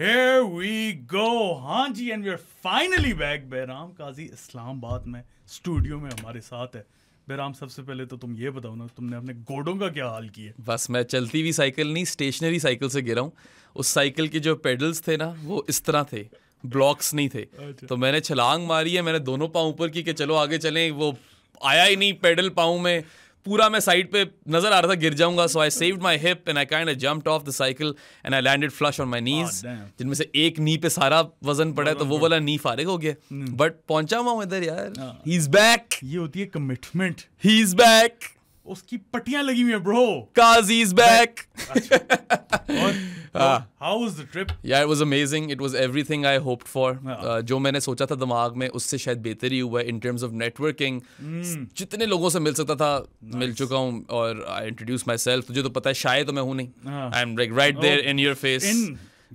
Here we go. हाँ जी and we are finally back Bahram Qazi Islamabad में स्टूडियो में हमारे साथ है बहराम सबसे पहले तो तुम ये बताओ ना तुमने अपने गोडों का क्या हाल किया बस मैं चलती हुई साइकिल नहीं स्टेशनरी साइकिल से गिरा हूँ उस साइकिल के जो पेडल्स थे ना वो इस तरह थे ब्लॉक्स नहीं थे अच्छा। तो मैंने छलांग मारी है मैंने दोनों पाँव ऊपर की कि चलो आगे चलें वो आया ही नहीं पेडल पाऊँ में पूरा मैं साइड पे नजर आ रहा था गिर जाऊंगा so I saved my hip and I kind jumped off the cycle and I landed flush on my knees जिनमें से एक नी पे सारा वजन पड़ा है तो वो वाला नी फारिग हो गया बट hmm. पहुंचा हुआ इधर यार ही इज बैक ये होती है कमिटमेंट ही इज बैक उसकी पटियां लगी हुई है bro Qazi is back how was the trip yeah it was amazing it was everything I hoped for जो मैंने सोचा था दिमाग में उससे शायद बेहतर ही हुआ इन टर्म्स ऑफ नेटवर्किंग जितने लोगों से मिल सकता था nice. मिल चुका हूँ और आई इंट्रोड्यूस माई सेल्फ तुझे तो पता है शायद तो मैं हूँ नहीं I am like right there in your face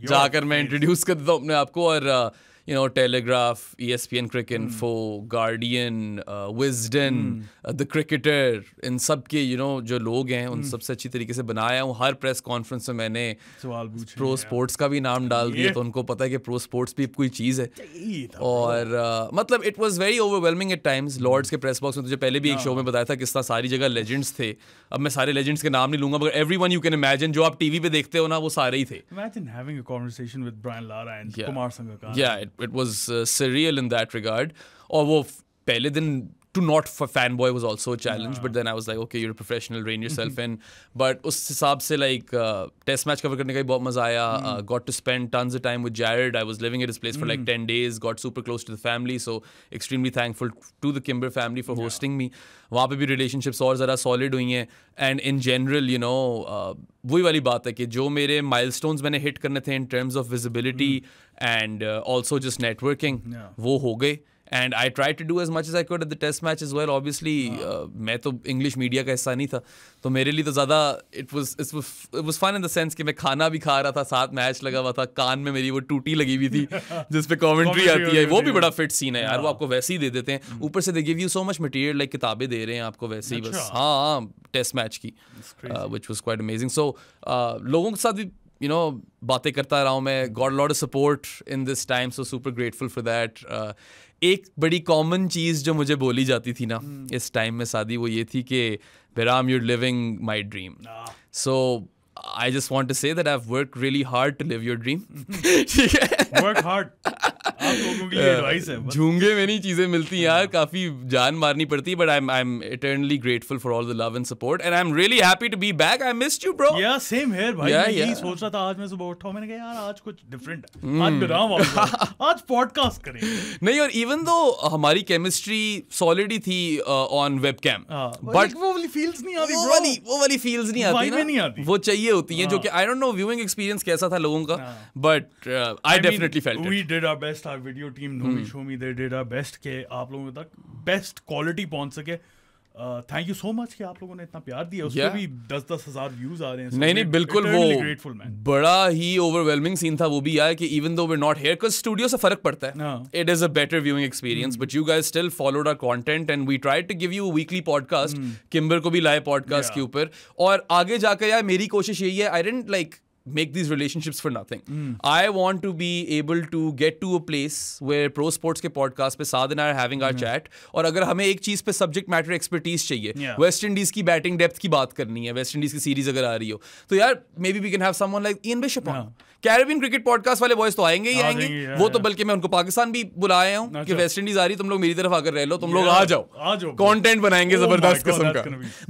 जाकर मैं इंट्रोड्यूस कर देता हूँ अपने आप को और uh, you know, Telegraph, ESPN Crick Info, mm. Guardian, uh, Wisden, mm. uh, The Cricketer, इन सब के यू नो जो लोग हैं उन hmm. सबसे अच्छी तरीके से बनाया हूँ हर प्रेस कॉन्फ्रेंस में मैंने प्रो स्पोर्ट्स का भी नाम डाल दिया तो उनको पता है कि प्रो स्पोर्ट्स भी कोई चीज़ है और uh, मतलब it was very overwhelming at times Lord's के प्रेस hmm. बॉक्स में तुझे पहले भी एक शो हाँ। में बताया था किस तरह सारी जगह लेजेंड्स थे अब मैं सारे लेजेंड्स के नाम नहीं लूंगा मगर everyone you can imagine जो आप टीवी पे देखते हो ना वो सारे ही थे Imagine having a conversation with Brian Lara and yeah. Kumar Sangakkara. Yeah, it it was uh, surreal in that regard. और वो पहले to not for fanboy was also a challenge, but then I was like, okay, you're a professional, rein yourself in. But us हिसाब se like uh, test match cover करने का भी बहुत मजा आया. Hmm. Uh, got to spend tons of time with Jared. I was living at his place for like hmm. 10 days. Got super close to the family, so extremely thankful to the Kimber family for yeah. hosting me. वहाँ पे भी relationships और ज़रा solid हुई हैं. And in general, you know, uh, वही वाली बात है कि जो मेरे milestones मैंने hit करने थे in terms of visibility. Mm. And also just networking वो हो गए and I try to do as much as I could the test match is well obviously मैं तो इंग्लिश मीडिया का हिस्सा नहीं था तो मेरे लिए तो ज़्यादा it was it was fun in the sense कि मैं खाना भी खा रहा था साथ मैच लगा हुआ था कान में मेरी वो टूटी लगी हुई थी जिसपे कॉमेंट्री आती है वो भी बड़ा फिट सीन है यार वो हाँ। आपको वैसे ही दे देते हैं हम्म। ऊपर से they give you so much material like किताबें दे रहे हैं आपको वैसे ही अच्छा। बस हाँ टेस्ट हाँ, मैच की which was quite amazing so लोगों के साथ भी you know बातें करता रहा हूँ मैं God lot support in this time so super grateful for that एक बड़ी कॉमन चीज़ जो मुझे बोली जाती थी ना hmm. इस टाइम में शादी वो ये थी कि Bahram you living my dream so I just want to say that I work really hard to live your dream ठीक है वर्क हार्ड झूंगे में नहीं चीजें मिलती यार काफी जान मारनी पड़ती है but I I am eternally grateful for all the love and support and I am really happy to be back I miss you bro yeah same here भाई yeah, मैं yeah. यही सोच रहा था आज मैं सुबह उठा मैंने कहा यार आज कुछ डिफरेंट mm. आज विराम आज पॉडकास्ट करें नहीं और इवन दो हमारी केमिस्ट्री सॉलिड ही थी ऑन वेबकैम बट वो वाली फील्स नहीं आती वो वाली वो वाली फील्स नहीं आती ना नहीं आती वो चाहिए होती है जो हाँ। कि I don't know viewing experience कैसा था लोगों का but I definitely felt we did our best best video team Nomi show me they did our best के आप लोगों तक बेस्ट क्वालिटी पहुंच सके थैंक यू सो मच कि आप लोगों ने इतना प्यार दिया उसके yeah. भी दस दस हजार व्यूज आ रहे हैं so नहीं नहीं बिल्कुल वो grateful, बड़ा ही ओवरवेलमिंग सीन था वो भी आया कि even though we not here cause studio से फर्क पड़ता है it is a better viewing experience but you guys still followed our content and we try to give you weekly podcast Kimber को भी लाए पॉडकास्ट yeah. के ऊपर और आगे जाकर यार मेरी कोशिश यही है I don't like make these relationships for nothing. Mm. I want to be able to get to a place where pro sports के podcast पे साध and I are having our mm. chat और अगर हमें एक चीज पे subject matter expertise चाहिए yeah. वेस्ट इंडीज की बैटिंग डेप्थ की बात करनी है वेस्ट इंडीज की सीरीज अगर आ रही हो तो यार maybe we can have someone like Ian Bishop on Caribbean cricket podcast वाले बॉयज तो आएंगे ही आएंगे yeah, वो तो बल्कि मैं उनको पाकिस्तान भी बुलाया हूँ कि वेस्ट अच्छा। इंडीज आ रही तुम लोग मेरी तरफ आकर रह लो तुम लोग आ जाओ कंटेंट बनाएंगे oh जबरदस्त किस्म का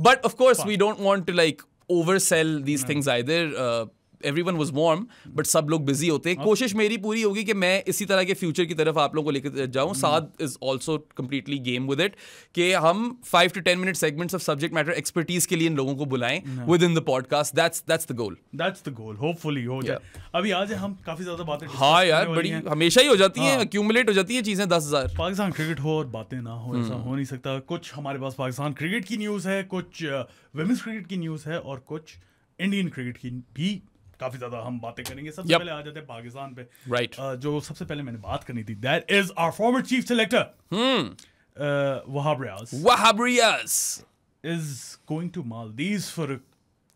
but of course we don't want to like oversell these no. things either. Uh, everyone was warm but सब लोग बिजी होते हैं okay. हाँ। कोशिश मेरी पूरी होगी कि मैं इसी तरह के फ्यूचर की तरफ आप लोगों को लेकर जाऊँ हम्म। Saad is also completely game with it कि हम five to ten minute segment of subject matter expertise के लिए इन लोगों को बुलाएं within the podcast that's that's the goal that's the goal hopefully हो जाए अभी आज हम काफी ज्यादा बातें हाँ यार बड़ी हमेशा ही हो जाती हाँ. है अक्यूमुलेट हो जाती है चीजें दस हजार पाकिस्तान क्रिकेट हो और बातें ना हो ऐसा हम्म। हो नहीं सकता कुछ हमारे पास पाकिस्तान क्रिकेट की न्यूज़ है कुछ वेमेंस uh, क्रिकेट की न्यूज़ है और कुछ इंडियन क्रिकेट की भी काफी ज्यादा हम बातें करेंगे सबसे yep. पहले आ जाते हैं पाकिस्तान पे राइट right. uh, जो सबसे पहले मैंने बात करनी थी that is our former chief selector Wahab Riaz Wahab Riaz is going to Maldives for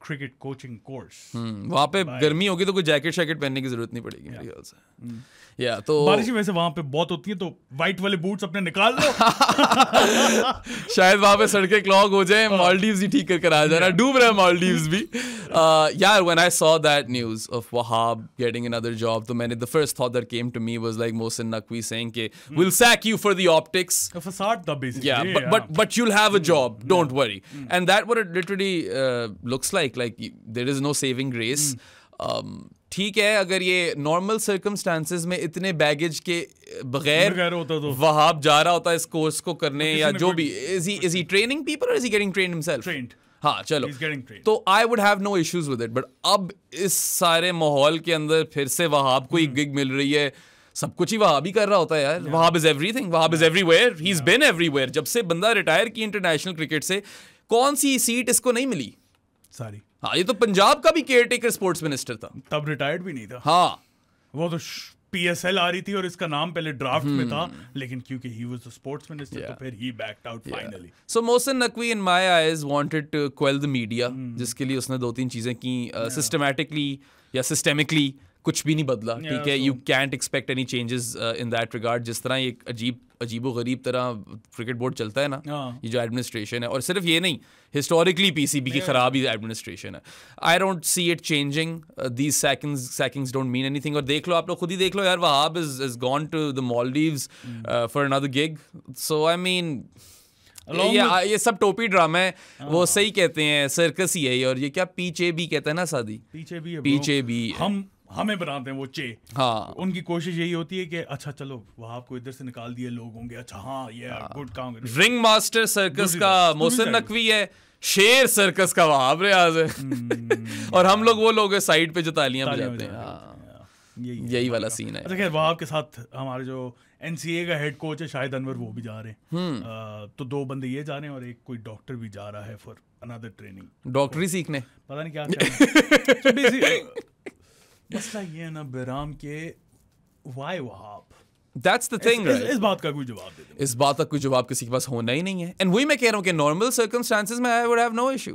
cricket coaching course वहां पे गर्मी होगी तो कोई जैकेट शैकेट पहनने की जरूरत नहीं पड़ेगी yeah. मेरे ख्याल से hmm. या तो बारिश वैसे वहां पे बहुत होती है तो व्हाइट वाले बूट्स अपने निकाल लो शायद वहां पे सड़कें क्लॉग हो जाए मालदीव्स हाँ। ही ठीक करके आ जाना डूब रहे हैं मालदीव्स भी यार when I saw that news of Wahab getting another job तो मैंने the first thought that came to me was like Mohsin Naqvi saying के will sack you for the optics a facade though basically yeah, but, but but you'll have a job hmm. don't worry hmm. and that what it literally uh, looks like like there is no saving grace hmm. um, ठीक है अगर ये normal circumstances में इतने baggage के बगैर होता तो। वहाब जा रहा होता है इस कोर्स को करने तो या जो भी is he is he training people और is he getting train himself trained हाँ चलो तो I would have no issues with it but अब इस सारे माहौल के अंदर फिर से वहाब को एक गिग हम्म। मिल रही है सब कुछ ही वहाब ही कर रहा होता है यार yeah. Wahab is everything Wahab is everywhere he is been everywhere जब से बंदा रिटायर की इंटरनेशनल क्रिकेट से कौन सी सीट इसको नहीं मिली सारी हाँ ये तो पंजाब का भी केयर टेकर स्पोर्ट्स मिनिस्टर था तब रिटायर्ड भी नहीं था हाँ वो तो पीएसएल आ रही थी और इसका नाम पहले ड्राफ्ट hmm. में था हम्म। लेकिन क्योंकि he was the sports minister तो फिर he backed out finally so Mohsin Naqvi in my eyes wanted to quell the media जिसके लिए उसने दो तीन चीजें की सिस्टमैटिकली uh, yeah. या सिस्टेमिकली कुछ भी नहीं बदला ठीक है you can't expect any changes in that regard जिस तरह एक अजीब अजीबो गरीब तरह क्रिकेट बोर्ड चलता है ना हाँ। ये जो एडमिनिस्ट्रेशन है और सिर्फ ये नहीं हिस्टोरिकली पीसीबी की खराब ही एडमिनिस्ट्रेशन है I don't see it changing these seconds seconds don't mean anything और देख लो आप लोग खुद ही देख लो यार Wahab is is gone to the Maldives for another gig so I mean ये ये सब टोपी ड्रामा है वो हाँ। सही कहते हैं सर्कस ही है और ये क्या पीछे भी कहते हैं ना शादी पीछे भी पीछे भी हम हमें बनाते हैं वो चे हाँ उनकी कोशिश यही होती है कि अच्छा चलो वह आपको इधर से निकाल दिए लोग होंगे अच्छा हाँ ये गुड हाँ। काम रिंग मास्टर सर्कस का मोहसिन नकवी है शेर सर्कस का वहाब रियाज है और हम लोग वो लोग साइड पे जो तालियां बजाते हैं हाँ। हाँ। यही वाला सीन है अच्छा वहाब के साथ हमारे जो एन का हेड कोच है शाहिद अनवर वो भी जा रहे हैं हम्म। तो दो बंदे ये जा रहे हैं और एक कोई डॉक्टर भी जा रहा है फॉर अनदर ट्रेनिंग डॉक्टरी सीखने पता नहीं क्या मसला ये है ना के वाई That's the thing, इस, right? इस, इस बात का कोई जवाब दे इस बात का कोई जवाब किसी के पास होना ही नहीं है एंड वही मैं कह रहा कि नॉर्मल में I would have no issue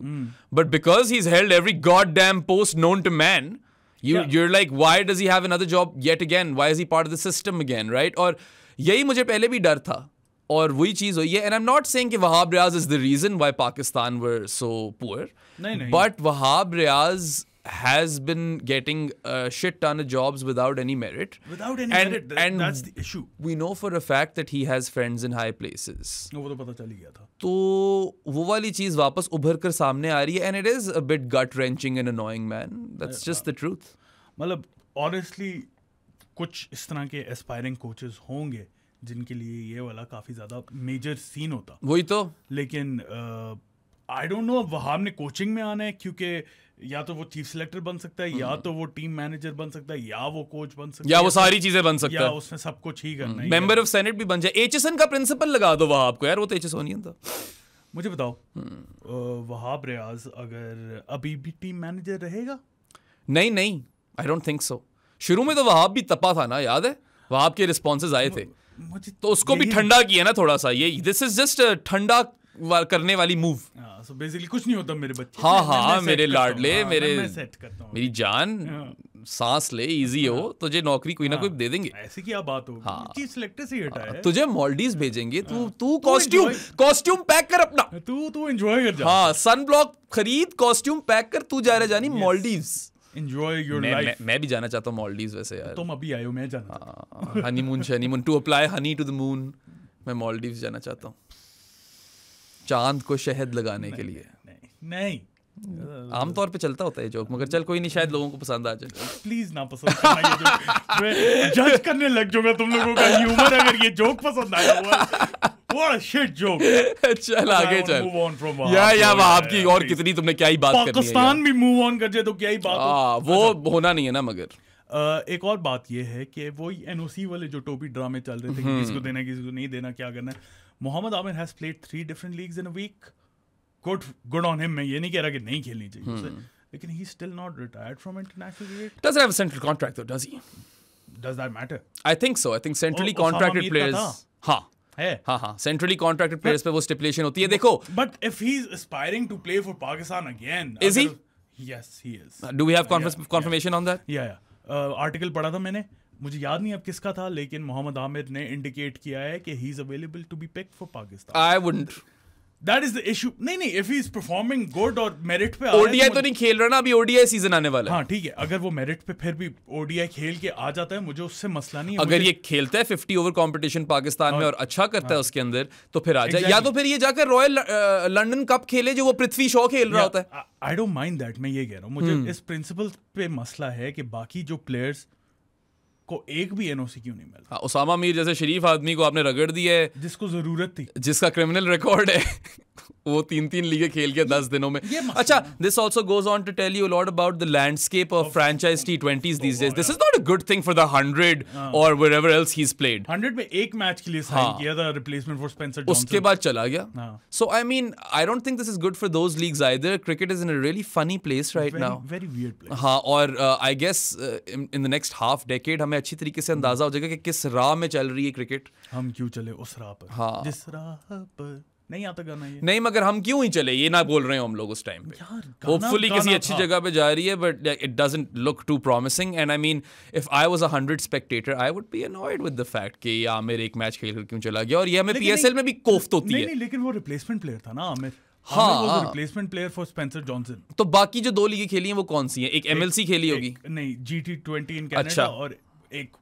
but because he is held every god damn post known to man you you're like why does he have another job yet again why is he part of the system again right और यही मुझे पहले भी डर था और वही चीज़ हुई है and I am not saying कि Wahab Riaz is the reason why Pakistan were so poor but Wahab Riaz has been getting a shit ton of jobs without any merit. Without any and, merit, that, and that's the issue. We know for a fact that he has friends in high places. No, वो तो पता चल ही गया था. तो वो वाली चीज वापस उभर कर सामने आ रही है and it is a bit gut wrenching and annoying man. That's just the truth. मतलब honestly कुछ इस तरह के aspiring coaches होंगे जिनके लिए ये वाला काफी ज्यादा मेजर सीन होता. वही तो. लेकिन आई डोंट नो वहाब ने कोचिंग में आना है क्योंकि या तो वो चीफ सिलेक्टर बन सकता है या हम्म। तो वो टीम मैनेजर बन सकता है या वो कोच बन सकता है या वो सारी चीजें बन सकता या है उसने सब कुछ ही करना है मेंबर ऑफ सेनेट भी बन जाए एचएसएन का प्रिंसिपल लगा दो वहाब आपको यार वो तो एचएसओनियन था मुझे बताओ हम्म। वहाब रियाज अगर अभी भी टीम मैनेजर रहेगा नहीं नहीं आई डोंट थिंक सो शुरू में तो वहाब भी तपा था ना याद है वहाब के रिस्पॉन्सेज आए थे तो उसको भी ठंडा किया ना थोड़ा सा ये दिस इज जस्ट ठंडा करने वाली मूव सो बेसिकली कुछ नहीं होता मेरे बच्चे हाँ हाँ, हाँ मेरे लाडले मेरे सेट करता हूँ मेरी जान हाँ। सांस ले इजी हो हाँ। तुझे नौकरी कोई ना कोई दे देंगे ऐसे क्या बात हो हाँ की सिलेक्टर से हटा है तुझे मॉल्डीज भेजेंगे तू तू कॉस्ट्यूम कॉस्ट्यूम पैक कर अपना तू तू एंजॉय कर जा हाँ सन ब्लॉक खरीद कॉस्ट्यूम पैक कर तू जा रहे जानी मॉल्डीव्स enjoy your मैं, life. मैं, मैं भी जाना चाहता हूँ मॉलडीव वैसे यार तुम अभी आयो मैं जाना हनीमून शनीमून to apply honey to the moon मैं मॉलडीव जाना चाहता हूँ चांद को शहद लगाने के लिए नहीं, आमतौर पे चलता होता है जोक मगर चल कोई नहीं शायद लोगों को पसंद आ जाए प्लीज ना पसंद जोक जज करने लग जाऊंगा तुम लोगों का ह्यूमर अगर ये जोक पसंद आया हुआ चल आगे चल या या और कितनी तुमने क्या ही बात पाकिस्तान भी मूव ऑन कर जाए तो क्या ही बात हाँ, वो अच्छा। होना नहीं है ना मगर एक और बात यह है कि वो एनओसी वाले जो टोपी ड्रामे चल रहे थे हम्म। किसको देना किसको नहीं देना क्या करना है Mohammad Amir has played three different leagues in a week good good on him मैं ये नहीं कह रहा कि नहीं खेलनी चाहिए hmm. लेकिन he still not retired from international cricket does have a central contract though does he does that matter I think so I think centrally contracted players हां हाँ हाँ सेंट्रली कॉन्ट्रैक्टेड प्लेयर्स पे वो स्टिपुलेशन होती है देखो but if he is aspiring to play for Pakistan again is he yes he is do we have confirmation on that yeah yeah article पढ़ा था मैंने मुझे याद नहीं अब किसका था लेकिन मोहम्मद आमिर ने इंडिकेट किया है कि he is available to be pick for Pakistan I wouldn't that is the issue नहीं नहीं if he is performing good और मेरिट पे ओडीआई तो, तो नहीं खेल रहा ना अभी ओडीआई सीजन आने वाला है हाँ ठीक है अगर वो मेरिट पे फिर भी ओडीआई खेल के आ जाता है मुझे उससे मसला नहीं है अगर ये खेलता है फिफ्टी ओवर कॉम्पिटिशन पाकिस्तान में हाँ, और अच्छा करता हाँ, है उसके अंदर तो फिर आ जाए या तो फिर ये जाकर रॉयल लंडन कप खेले जो वो पृथ्वी शॉ खेल रहा होता है आई डोंट माइंड दैट मैं ये कह रहा हूँ मुझे hmm. इस प्रिंसिपल पे मसला है कि बाकी जो प्लेयर्स को एक भी एनओसी क्यों नहीं मिला ओसामा हाँ, मीर जैसे शरीफ आदमी को आपने रगड़ दिया है जिसको जरूरत थी जिसका क्रिमिनल रिकॉर्ड है वो तीन तीन लीगे खेल के दस दिनों में अच्छा this also goes on to tell you lot about the landscape of franchise T twenties these days this is not a good thing for the hundred और wherever else he played hundred में एक match के लिए sign हाँ। किया था replacement for Spencer उसके बाद चला गया so I mean I don't think this is good for those leagues either cricket is in a really funny place right now very weird place हां और I guess in the next half decade हमें अच्छी तरीके से अंदाजा हो जाएगा कि किस राह में चल रही है क्रिकेट हम क्यों चले उस राह पर हाँ जिस राह पर नहीं आता गाना ये नहीं मगर हम क्यों ही चले ये ना बोल रहे हो हम लोग उस टाइम पे होपफुली किसी अच्छी जगह पे जा रही है but it doesn't look too promising and I mean if I was a hundred spectator I would be annoyed with the fact कि आमिर एक मैच खेल कर क्यों चला गया और ये हमें पीएसएल में भी कोफ्त होती नहीं, है नहीं, लेकिन वो रिप्लेसमेंट प्लेयर था ना आमिर हाँ replacement player for Spencer Johnson तो बाकी जो दो लीगें खेली हैं वो कौन सी हैं एक एमएलसी खेली होगी नहीं जीटी ट्वेंटी इन कनाडा और एक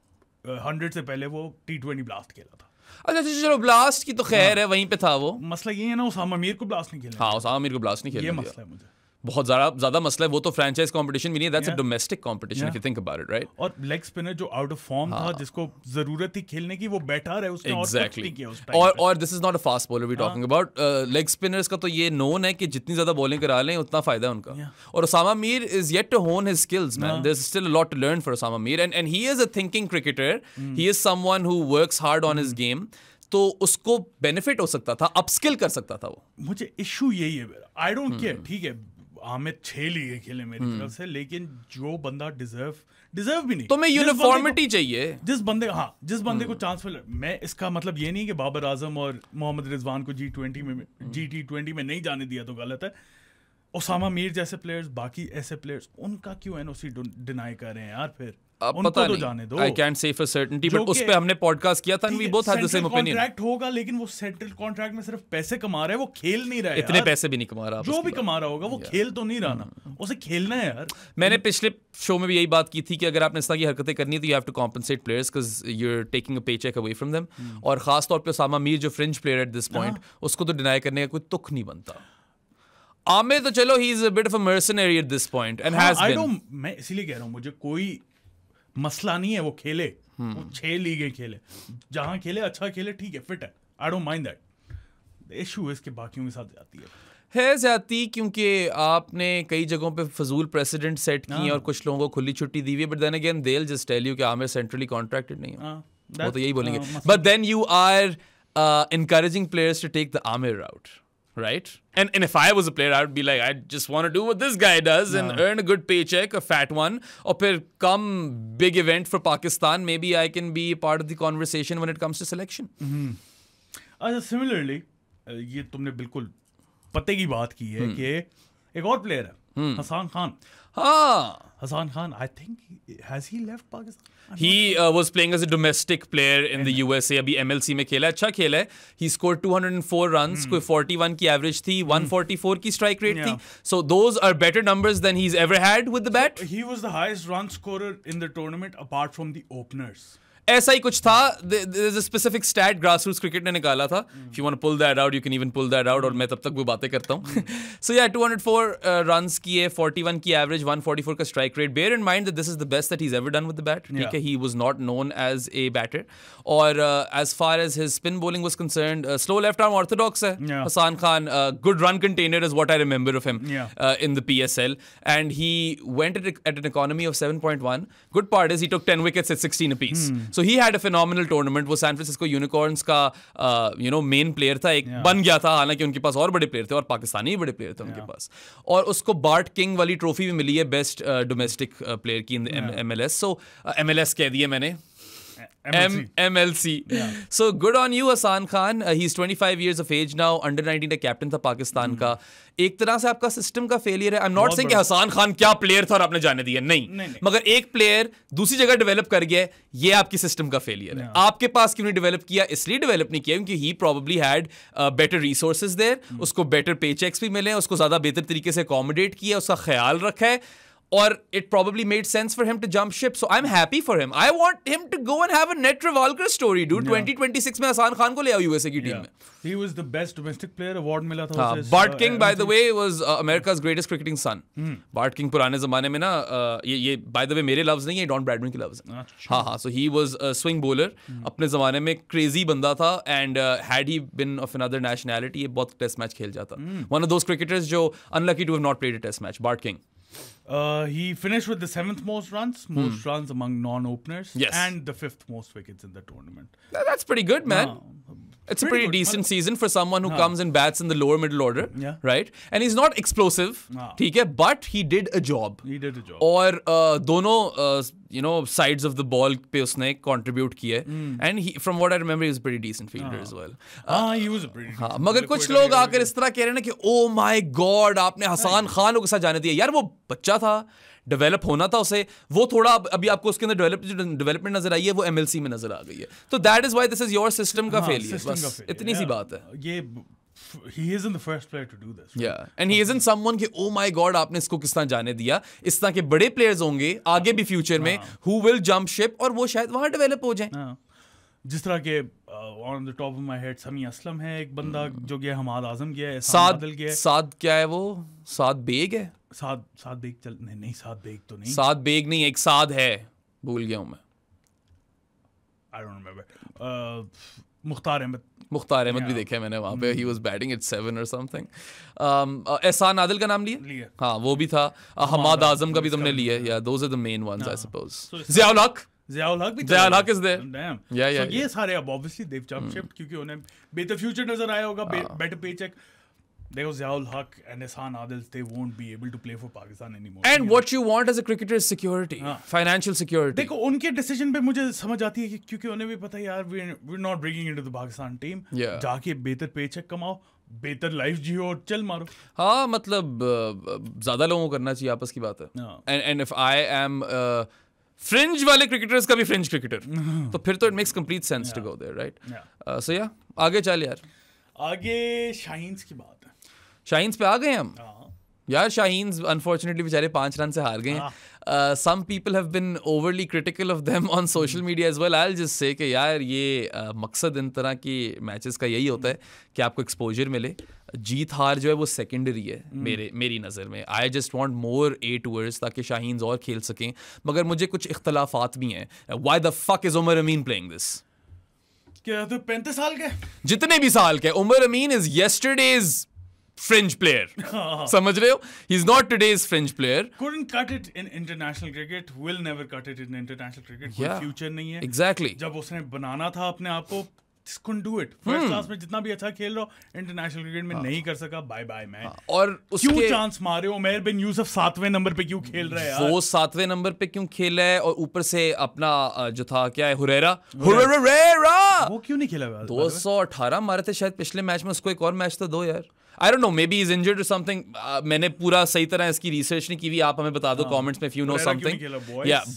हंड्रेड से पहले वो टी ब्लास्ट खेला था अच्छा अच्छा चलो ब्लास्ट की तो खैर हाँ। है वहीं पे था वो मसला ये है ना उसामा मीर को ब्लास्ट नहीं खेला हाँ उसामा मीर को ब्लास्ट नहीं खेला ये मसला है मुझे बहुत ज्यादा ज्यादा मसला है वो तो फ्रेंचाइज कंपटीशन भी नहीं that's a domestic competition if you think about it right और लेग स्पिनर जो आउट ऑफ फॉर्म था हाँ। जिसको जरूरत थी खेलने की वो बैटर है उसने exactly. और नहीं किया उस टाइम और और this is not a fast bowler we talking about leg spinners का तो ये नोन है कि जितनी ज्यादा बॉलिंग करा लें उतना फायदा है उनका और Usama Mir is yet to hone his skills man there is still a lot to learn for Usama Mir and and he is a thinking cricketer he is someone who works hard on his game तो उसको benefit हो सकता था upskill कर सकता था वो मुझे इशू यही है आई डोंट केयर ठीक है आमिर छः लिए खेले मेरी हम्म। तरफ से लेकिन जो बंदा डिजर्व डिजर्व भी नहीं तो मैं यूनिफॉर्मिटी चाहिए जिस बंदे हाँ जिस बंदे को चांस हम्म। मिले मैं इसका मतलब ये नहीं कि बाबर आजम और मोहम्मद रिजवान को जी ट्वेंटी में जी टी ट्वेंटी में नहीं जाने दिया तो गलत है ओसामा मीर जैसे प्लेयर्स बाकी ऐसे प्लेयर्स उनका क्यों एनओसी डिनाई कर रहे हैं यार फिर अब पता तो नहीं I can say certainty but उस पे हमने पॉडकास्ट किया था we both had the same opinion contract होगा लेकिन वो सेंट्रल कॉन्ट्रैक्ट में सिर्फ पैसे कमा रहा है वो खेल नहीं रहा है इतने पैसे भी नहीं कमा रहा जो भी कमा रहा होगा वो खेल तो नहीं रहा ना हम्म। उसे खेलना है यार मैंने पिछले शो में भी यही बात की थी कि अगर आपने इस तरह की हरकतें करनी है तो you have to compensate players because you are taking a paycheck away from them और खास तौर पे मीर जो French player at this point उसको तो डिनाई करने का कोई तुख नहीं बनता आमिर तो चलो he is a bit of a mercenary at this point and has been मैं इसीलिए कह रहा हूं मुझे कोई मसला नहीं है वो खेले हम्म। वो छह लीगे खेले जहां खेले अच्छा खेले ठीक है फिट है I don't mind that issue इसके बाकियों के साथ जाती है है ज़्यादा क्योंकि आपने कई जगहों पे फजूल प्रेसिडेंट सेट किए और कुछ लोगों को खुली छुट्टी दी हुई but then again they'll just tell you कि आमिर सेंट्रली कॉन्ट्रैक्टेड नहीं है हाँ, वो तो यही बोलेंगे but then you are encouraging players to take the Amir route right? And and if I was a player, I would be like, I just want to do what this guy does and earn a good paycheck, a fat one. Or per come big event for Pakistan, maybe I can be part of the conversation when it comes to selection. अच्छा similarly ये तुमने बिल्कुल पते की बात की है कि एक और प्लेयर है हसन खान हाँ Hasan Khan I think has he left Pakistan he uh, was playing as a domestic player in the mm-hmm. USA अभी MLC में खेला अच्छा खेला है he scored 204 runs mm. कोई 41 की average थी mm. 144 की strike rate थी so those are better numbers than he's ever had with the bat he was the highest run scorer in the tournament apart from the openers ऐसा ही कुछ था specific stat grass root cricket ने निकाला था if you want pull that out you can even pull that out और मैं तब तक वो बातें करता हूँ so yeah two hundred four run किए वन की एवरेज वन फोर्टी फोर का strike rate bear in mind this is the best that is ever done with the bat ठीक है he was not known as a batter और as far as his spin bowling was concern slow left arm orthodox है Hassan Khan good run container is what I remember of him in the P S L and he went at an economy of seven point one good part is he took ten wickets at sixteen apiece so he had a phenomenal tournament वो San Francisco Unicorns का you know main player था एक yeah. बन गया था हालांकि उनके पास और बड़े प्लेयर थे और पाकिस्तानी बड़े प्लेयर थे yeah. उनके पास और उसको बार्ट किंग वाली ट्रॉफी भी मिली है बेस्ट डोमेस्टिक प्लेयर की M L S so M L S कह दिए मैंने MLC. M- MLC. Yeah. So good on you, Asan Khan. Uh, he's 25 years of age now. Under 19 का कैप्टन था पाकिस्तान का एक तरह से आपका सिस्टम का फेलियर है आई एम नॉट कि हसान खान क्या प्लेयर था और आपने जाने दिया नहीं, नहीं, नहीं। मगर एक प्लेयर दूसरी जगह डेवलप कर गया ये आपकी सिस्टम का फेलियर है आपके पास क्यों नहीं डेवलप किया इसलिए डेवलप नहीं किया क्योंकि he probably had better resources there उसको बेटर पे भी मिले उसको ज्यादा बेहतर तरीके से अकोमोडेट किया उसका ख्याल रखा है और it probably made sense for him to jump ship so I am happy for him I want him to go and have a Netravalkar story do 2026 में आसान खान को ले आओ यूएसए की टीम में he was the best domestic player award मिला था हाँ, उसे Bart King by the way was America's greatest cricketing son Bart King पुराने जमाने में ना uh, ये ये बाय द वे मेरे लव्स नहीं है डॉन ब्रैडमैन के लव्स हैं हां हां so he was swing bowler अपने जमाने में क्रेजी बंदा था and had he been of another nationality ये बहुत टेस्ट मैच खेल जाता वन ऑफ दोस क्रिकेटर्स जो unlucky to have not played a test match Bart King Uh, he finished with the seventh most runs, most hmm. runs among non-openers, yes. and the fifth most wickets in the tournament. That's pretty good, man. Uh, it's pretty a pretty good. decent season for someone who comes and bats in the lower middle order, yeah. right? And he's not explosive, हाँ. But he did a job. He did a job. Or uh, uh, you know sides of the ball Pe usne contribute kiye. Mm. And he, from what I remember, he was a pretty decent fielder as well. Ah, uh, he was a pretty. हाँ, decent मगर कुछ लोग आकर इस oh my god आपने Hasan Khan को के साथ जाने दिया यार वो बच्चा डेवलप होना था उसे वो थोड़ा अभी आपको उसके अंदर डेवलपमेंट नजर आई है वो एमएलसी में नजर आ गई है तो that is why this is your system का फेलियर हाँ, बस इतनी सी बात है ये he isn't the first player to do this. Right? and he isn't someone oh my god आपने इसको किस तरह जाने दिया इस तरह के बड़े players होंगे आगे भी future में हाँ। who will jump ship और वो शायद वहां develop हो जाए हाँ। जिस तरह के on the top of my head Sami Aslam है एक बंदा hmm. जो गया हमाद आजम गया है साद गया साद क्या है वो साद बेग है साद साद बेग चल नहीं नहीं साद बेग तो नहीं साद बेग नहीं एक साद है भूल गया हूं मैं I don't remember Mukhtar Ahmed Mukhtar Ahmed yeah. भी देखे मैंने वहाँ पे he was batting at seven और समथिंग एहसान आदिल का नाम लिया हाँ वो भी था हमाद आजम का भी तुमने लिया या those are the main ones I suppose Ziaul Haq Hmm. Ah. उनके डिसीजन पे मुझे समझ आती है क्योंकि उन्हें भी पता है पाकिस्तान टीम जाके बेहतर पेचेक कमाओ बेहतर लाइफ जियो और चल मारो हाँ मतलब ज्यादा लोगों को करना चाहिए आपस की बात है and and if I am fringe वाले क्रिकेटर्स का भी फ्रिंज क्रिकेटर तो फिर तो it makes complete sense to go there right so yeah आगे चल यार आगे शाहीन्स की बात है शाहीन्स पे आ गए हम हाँ। यार शाहीन्स अनफॉर्चुनेटली बेचारे पांच रन से हार गए some people have been overly critical of them on social media as well I जिस से कि यार ये uh, मकसद इन तरह की मैचेस का यही होता है कि आपको एक्सपोजर मिले जीत हार जो है वो सेकेंडरी है mm. मेरे मेरी नज़र में I just want more A tours ताकि शाहीन और खेल सकें मगर मुझे कुछ इख्तलाफात भी हैं why the fuck is Umar Amin playing this क्या तो पैंतीस साल के जितने भी साल के Umar Amin is yesterday's fringe player समझ रहे हो? He is not fringe player. Couldn't cut it in international cricket. Will never cut it in international cricket. Yeah. कोई future नहीं है. Exactly Exactly. जब उसने बनाना था अपने आप को Hmm. अच्छा हाँ। हाँ। और मारे ऊपर से अपना जो था क्या है वो क्यों नहीं खेला मारे थे शायद पिछले मैच में उसको एक और मैच तो दो यार I don't know maybe is injured और समथिंग मैंने पूरा सही तरह इसकी रिसर्च नहीं की हुई आप हमें बता दो कॉमेंट्स हाँ। में few know something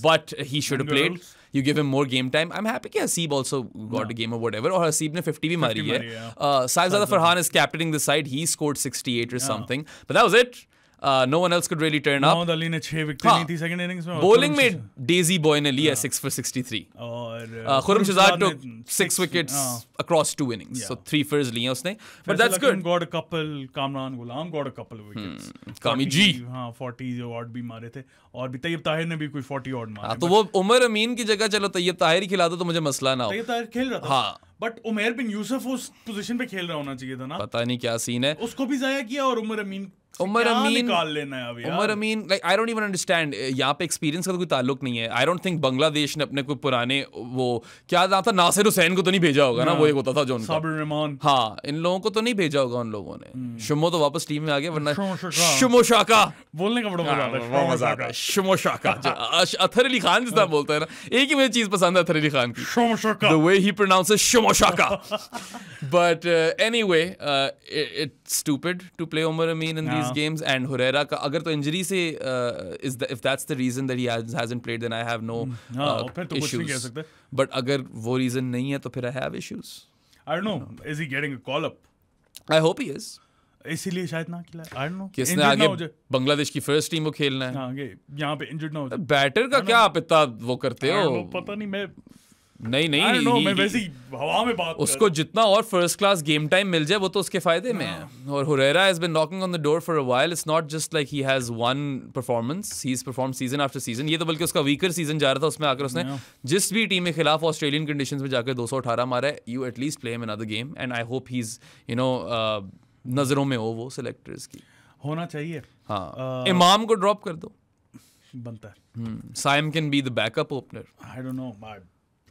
but he should played you give him more game time. I'm happy कि Hasib also got a game or whatever Or Hasib ne 50 भी Yeah. है. Uh, Saifzada Farhan is captaining the side. He scored 68 or something. But that was it. No one else could really turn up Mohammad Ali ने 6 wicket ली थी second innings में bowling में डेजी बॉय ने लिया 6 फॉर 63 और Khurram Shahzad 6 wickets across two innings so 3 लिए उसने but that's good got a couple Kamran Ghulam got a couple wickets Kami जी हां 40 भी मारे थे और भी तैयब ताहिर ने भी कोई 40 ऑड मारे हाँ, तो वो उमर अमीन की जगह चलो तैयब ताहिर ही खिला दो तो मुझे मसला ना हो तैयब ताहिर खेल रहा था हां बट उमेर बिन यूसुफ उस पोजीशन पे खेल रहा होना चाहिए था ना पता नहीं क्या सीन है उसको भी जाया किया और उमर अमीन उमर अमीन निकाल लेना है अभी Umar Amin like I don't even understand यहाँ पे एक्सपीरियंस का तो कोई ताल्लुक नहीं है आई डोंट थिंक बांग्लादेश ने अपने कोई पुराने वो क्या था नासिर हुसैन को तो नहीं भेजा होगा ना हाँ। वो एक होता था जो हाँ इन लोगों को तो नहीं भेजा होगा उन लोगों ने शुमो हम्म। तो वापस टीम में आ गया वरना शुमो शाका बोलने का बड़ा मजा आता है शुमो हाँ, शाका अथर अली खान जिस बोलता है ना एक ही मुझे चीज पसंद है अथर अली खान की शुमो द वे ही प्रोनाउंस शुमो Omar Shaka. but uh, anyway, uh, it, it's stupid to play Omar Amin in no. these games. And Herrera, ka, agar to injury se, uh, is the, if that's the reason that he has, hasn't played, then I have no, no uh, issues. But agar wo reason nahi hai, to phir I have issues. I don't know. You know. Is he getting a call up? I hope he is. इसीलिए शायद ना खिलाए आई don't no किसने आगे बांग्लादेश की first team को खेलना है हां आगे यहां पे इंजर्ड ना हो बैटर का क्या आप इतना वो करते हो पता नहीं मैं नहीं नहीं know, ही, मैं वैसे हवा में बात उसको जितना और फर्स्ट क्लास गेम टाइम मिल जाए वो तो उसके फायदे में है हाँ। और Hurairah has been knocking on the door for a while it's not just like he has one performance he is perform season after season ये तो बल्कि उसका वीकर सीजन जा रहा था उसमें आकर उसने जिस भी टीम के खिलाफ ऑस्ट्रेलियन कंडीशन में जाकर दो सौ अठारह मारा है you at least play him other game and I hope he is you know नजरों में हो वो सिलेक्टर्स की होना चाहिए हाँ इमाम को ड्रॉप कर दो बनता है Saim can be the backup opener I don't know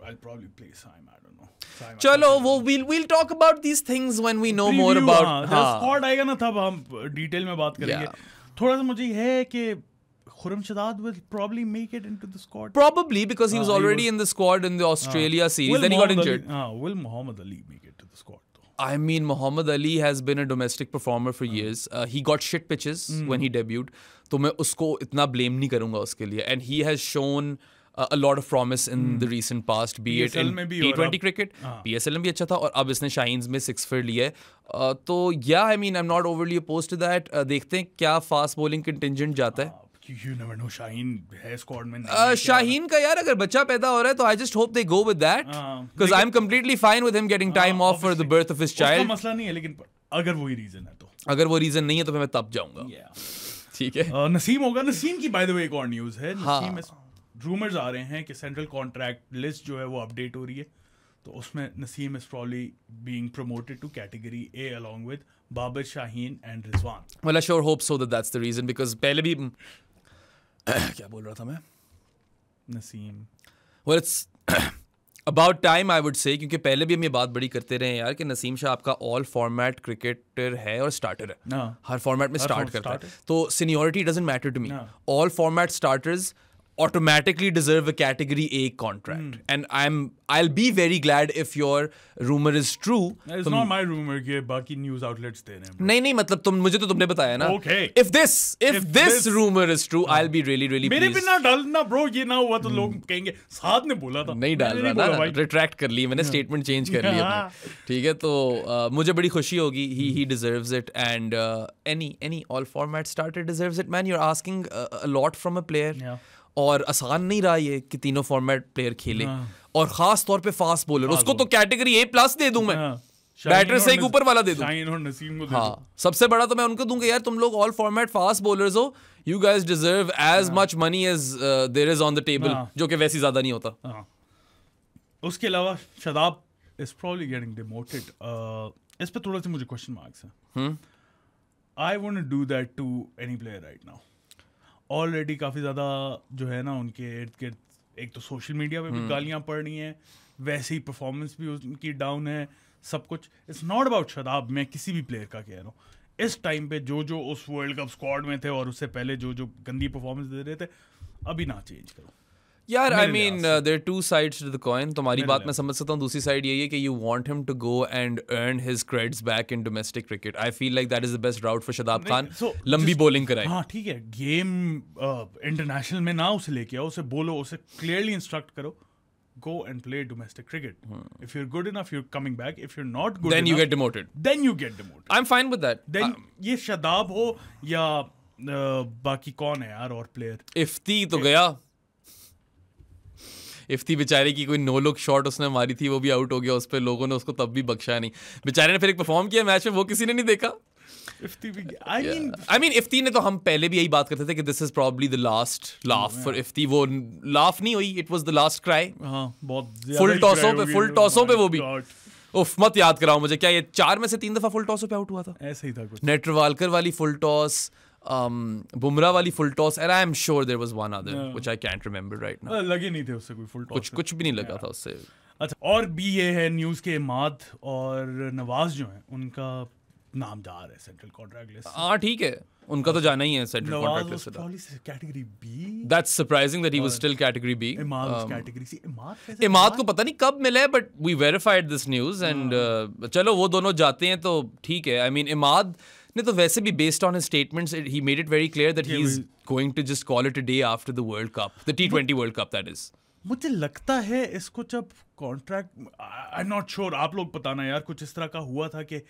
I'll probably play Sime. I don't know. Sime, चलो वो we'll we'll talk about these things when we know more about हाँ, हाँ. स्पॉट आएगा ना तब हम डिटेल में बात करेंगे yeah. थोड़ा सा मुझे है कि Khurram Shadad will probably make it into the squad. Probably because he was uh, already he was, in the squad in the Australia uh, series. Will then he Muhammad got injured. Ali, uh, will Muhammad Ali make it to the squad? I mean, Muhammad Ali has been a domestic performer for years. Uh, he got shit pitches mm. when he debuted. तो मैं उसको इतना blame नहीं करूँगा उसके लिए. And he has shown uh, Uh, a lot of promise in hmm. the recent past, be PSL it in T20 cricket, हाँ। PSL में भी अच्छा था और अब इसने शाइंस में सिक्स फिर लिए uh, तो yeah I mean I am not overly oppose to that देखते हैं क्या फास्ट बॉलिंग कंटिजेंट जाता है शाहीन uh, का यार अगर बच्चा पैदा हो रहा है तो I just hope they go with that because I am completely fine with him getting time off for the birth of his child मसला नहीं है लेकिन अगर वही रीजन है तो अगर वो रीजन नहीं है तो मैं तब जाऊंगा ठीक है नसीम होगा नसीम की बाय द वे एक और न्यूज है हाँ। नसीम रूमर्स आ रहे हैं कि सेंट्रल कॉन्ट्रैक्ट लिस्ट जो है वो अपडेट हो रही है तो उसमें Naseem is probably being promoted to category A along with Babar Shaheen and Rizwan well I sure hope so that that's the reason because पहले भी क्या बोल रहा था मैं Naseem well it's about time I would say क्योंकि पहले भी हम ये बात बड़ी करते रहे हैं यार कि नसीम शाह आपका ऑल फॉर्मेट क्रिकेटर है और स्टार्टर है हाँ। हर फॉर्मेट में स्टार्ट करता है तो seniority doesn't matter to me all format starters automatically deserve a category A contract. Mm. And I'm I'll be very glad if your rumor is true. It's not my rumor कि बाकी news outlets दे रहे हैं। नहीं नहीं मतलब तुम मुझे तो तुमने बताया ना। Okay. If this if, if this, this rumor is true, I'll be really really मेरे पे ना डालना ब्रो ये ना हुआ तो लोग hmm. कहेंगे साथ ने बोला था। नहीं डाल रहा ना रिट्रैक्ट कर ली मैंने statement change कर ली अपनी। ठीक है तो uh, मुझे बड़ी खुशी होगी he he hmm. deserves it and uh, any any all format starter deserves it man you're asking uh, a lot from a player. Yeah. और आसान नहीं रहा ये कि तीनों फॉर्मेट प्लेयर खेले और खास तौर पे फास्ट बॉलर उसको तो कैटेगरी ए प्लस दे दूं मैं बैटर हाँ। से एक ऊपर वाला दे दूं हाँ सबसे बड़ा तो मैं उनको दूंगा यार तुम लोग ऑल फॉर्मेट फास्ट बॉलर्स हो you guys deserve as much money as there is on the table जो कि वैसे ज्यादा नहीं होता हाँ। उसके अलावा Shadab is probably getting demoted इस पे थोड़ा सा मुझे क्वेश्चन मार्क्स हैं I want to do that to any player right now already काफ़ी ज़्यादा जो है ना उनके इर्द गिर्द एक तो सोशल मीडिया पे भी हम्म। गालियाँ पड़ रही हैं वैसे ही परफॉर्मेंस भी उनकी डाउन है सब कुछ इट्स नॉट अबाउट शदाब मैं किसी भी प्लेयर का कह रहा हूँ इस टाइम पे जो जो उस वर्ल्ड कप स्क्वाड में थे और उससे पहले जो जो गंदी परफॉर्मेंस दे रहे थे अभी ना चेंज करो यार I mean there two sides to the coin तुम्हारी बात मैं समझ सकता हूँ दूसरी साइड यही है कि you want him to go and earn his creds back in domestic cricket I feel like that is the best route for Shadab Khan लंबी बॉलिंग कराए हाँ ठीक है गेम इंटरनेशनल uh, में ना उसे लेके आओ उसे बोलो उसे क्लियरली इंस्ट्रक्ट करो go and play domestic cricket. Hmm. If you're good enough, you're coming back. If you're not good, then enough, you get demoted. Then you get demoted. I'm fine with that. Then um, ये शदाब हो या uh, बाकी कौन है यार और player इफ्ती तो गया इफ्ती बेचारे की कोई नो लुक शॉट उसने मारी थी वो भी आउट हो गया उस पर लोगों ने उसको तब भी बख्शा नहीं बेचारे ने फिर एक परफॉर्म किया मैच में वो किसी ने नहीं देखा आई मीन इफ्ती ने तो हम पहले भी यही बात करते थे कि this is probably the last laugh for Ifti वो लाफ नहीं हुई it was the last cry full टॉसों पे फुल टॉसों पे वो भी उफ मत याद कराओ मुझे क्या ये चार में से तीन दफा फुल टॉस पे आउट हुआ था ऐसे ही था कुछ नेटरवालकर वाली फुल टॉस um, वाली full toss and I am sure there was one other which I can't remember right now लगे नहीं थे उससे कोई फुल कुछ कुछ भी नहीं लगा था उससे अच्छा और भी ये है न्यूज़ के माद और नवाज जो है उनका नाम जा रहा है सेंट्रल कॉन्ट्रैक्ट लिस्ट ठीक है उनका तो जाना ही है central contract category B that's surprising that he was still category B Imad category C Imad Imad को पता नहीं कब मिला है but we verified this news and चलो वो दोनों जाते हैं तो ठीक है आई मीन इमाद नहीं तो वैसे भी based on statements he made it very clear that he is going to just call it a day after the world cup the T twenty world cup that is मुझे लगता है इसको जब contract I am not sure आप लोग बताना यार कुछ इस तरह का हुआ था कि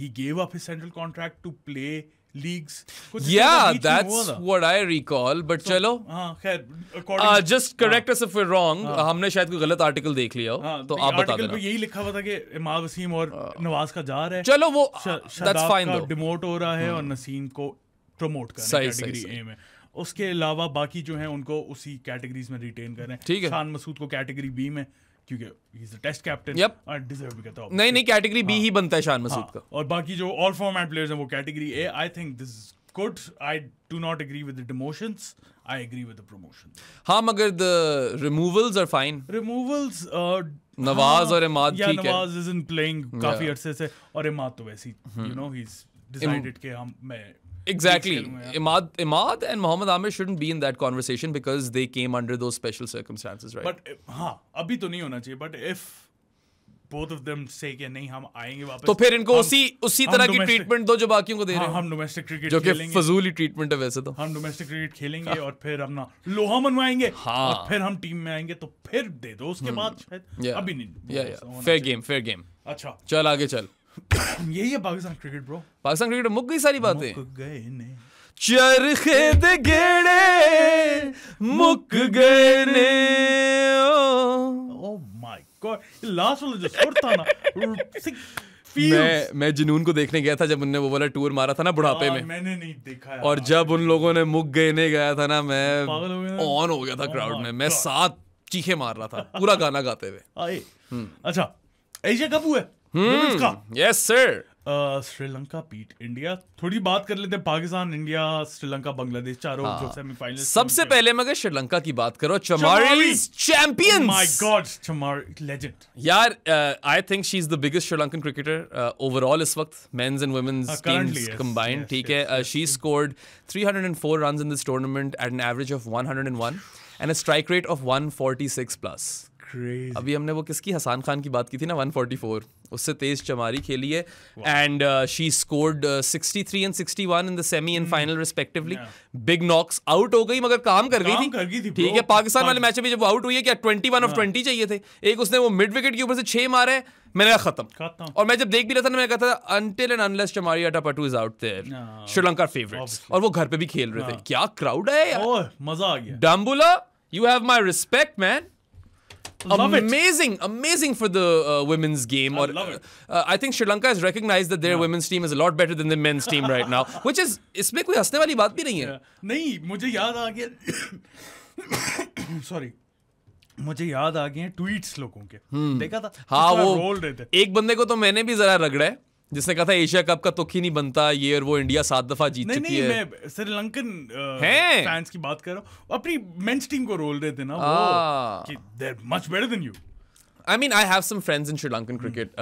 he gave up his central contract to play leagues. Yeah, that's what I recall. But so, चलो. हाँ खैर. Uh, just correct us if we're wrong. Uh, हमने शायद कोई गलत आर्टिकल देख लिया हो. हाँ, तो, तो आप बता देना. यही लिखा हुआ था कि इमाम वसीम और हाँ। नवाज का जा रहा है. चलो वो. हाँ, that's fine though. डिमोट हो रहा है और नसीम को प्रमोट कर रहे हैं कैटेगरी ए में. उसके अलावा बाकी जो है उनको उसी कैटेगरीज में रिटेन कर रहे हैं. ठीक है. शान मसूद को कैटेगरी बी में. क्योंकि टेस्ट कैप्टन yep. डिजर्व भी करता है नहीं नहीं कैटेगरी बी ही बनता है शान मसूद का और बाकी जो ऑल फॉर्मेट प्लेयर्स हैं वो category A I think this good. I do not agree with the demotions. I agree with the promotions. हाँ मगर the removals are fine. Removals uh, Nawaz और इमाद ठीक है. नवाज isn't playing काफी अरसे से और इमाद तो वैसी you know he's decided कि हम मैं Exactly. Imad, Imad and Muhammad Amir shouldn't be in that conversation because they came under those special circumstances, right? But हाँ अभी तो नहीं होना चाहिए. But if both of them say कि नहीं हम आएंगे वापस तो फिर इनको हम, उसी उसी तरह की ट्रीटमेंट दो जो बाकियों को दे हाँ, रहे हैं हम डोमेस्टिक क्रिकेट जो कि फजूली ट्रीटमेंट है वैसे तो हम डोमेस्टिक क्रिकेट खेलेंगे हाँ. और फिर हम ना लोहा मनवाएंगे हाँ. और फिर हम टीम में आएंगे तो फिर दे दो उसके हम्म। बाद शायद अभी नहीं फेयर गेम फेयर गेम अच्छा चल आगे चल यही है Pakistan cricket bro Pakistan cricket मुक गई सारी बातें मुक गए ने चरखे दे गेड़े मुक गए ने ओ माय गॉड लास्ट वाला जो सुर था ना मैं मैं जुनून को देखने गया था जब उनने वो वाला टूर मारा था ना बुढ़ापे में मैंने नहीं देखा और जब उन लोगों ने मुक गए ने गया था ना मैं ऑन हो गया था क्राउड oh में मैं सात चीखे मार रहा था पूरा गाना गाते हुए हम्म। अच्छा एशिया कब हुआ yes sir Sri Lanka beat India थोड़ी बात कर लेते हैं पाकिस्तान इंडिया श्रीलंका बांग्लादेश चारों हाँ। सेमीफाइनल सबसे पहले मैं अगर श्रीलंका की बात करो Chamari champion my god Chamari legend यार I think she is the biggest Sri Lankan cricketer overall इस वक्त men's and women's teams combined ठीक है she scored 304 run in this tournament at an average of 101 and a strike rate of 146 plus Crazy. अभी हमने वो किसकी हसान खान की बात की थी ना 144 उससे तेज चमारी खेली है and she scored 63 and 61 in the semi and final respectively big knocks out हो गई मगर काम कर गई थी ठीक है पाकिस्तान वाले मैच में जब आउट हुई है क्या 21 ऑफ 20 चाहिए थे एक उसने वो मिड विकेट के ऊपर से छह मारे है मैंने कहा खत्म और मैं जब देख भी रहा था ना मैं कहता था until and unless Chamari Athapaththu is out there Sri Lanka favourites और वो घर पे भी खेल रहे थे हाँ. क्या क्राउड है यार मजा आ गया Dambulla you have my respect man love amazing, it. amazing for the uh, women's game. I or, love it. Uh, I think Sri Lanka has recognized that their yeah. women's team is a lot better than the men's team right now, which is इसमें koi hasne wali baat bhi nahi hai. Nahi, mujhe yaad aa gaya. Sorry. मुझे याद आ गए tweets लोगों के देखा था हाँ वो रोल रहे थे एक बंदे को तो मैंने भी जरा रगड़ा है जिसने कहा था एशिया कप का तुक ही नहीं बनता ये और वो इंडिया सात दफा जीत नहीं, चुकी नहीं, है मैं श्रीलंकन फैंस की बात कर रहा हूँ अपनी मेंस टीम को रोल देते ना आ, वो कि they are much better than you I mean I have some friends in Sri Lankan cricket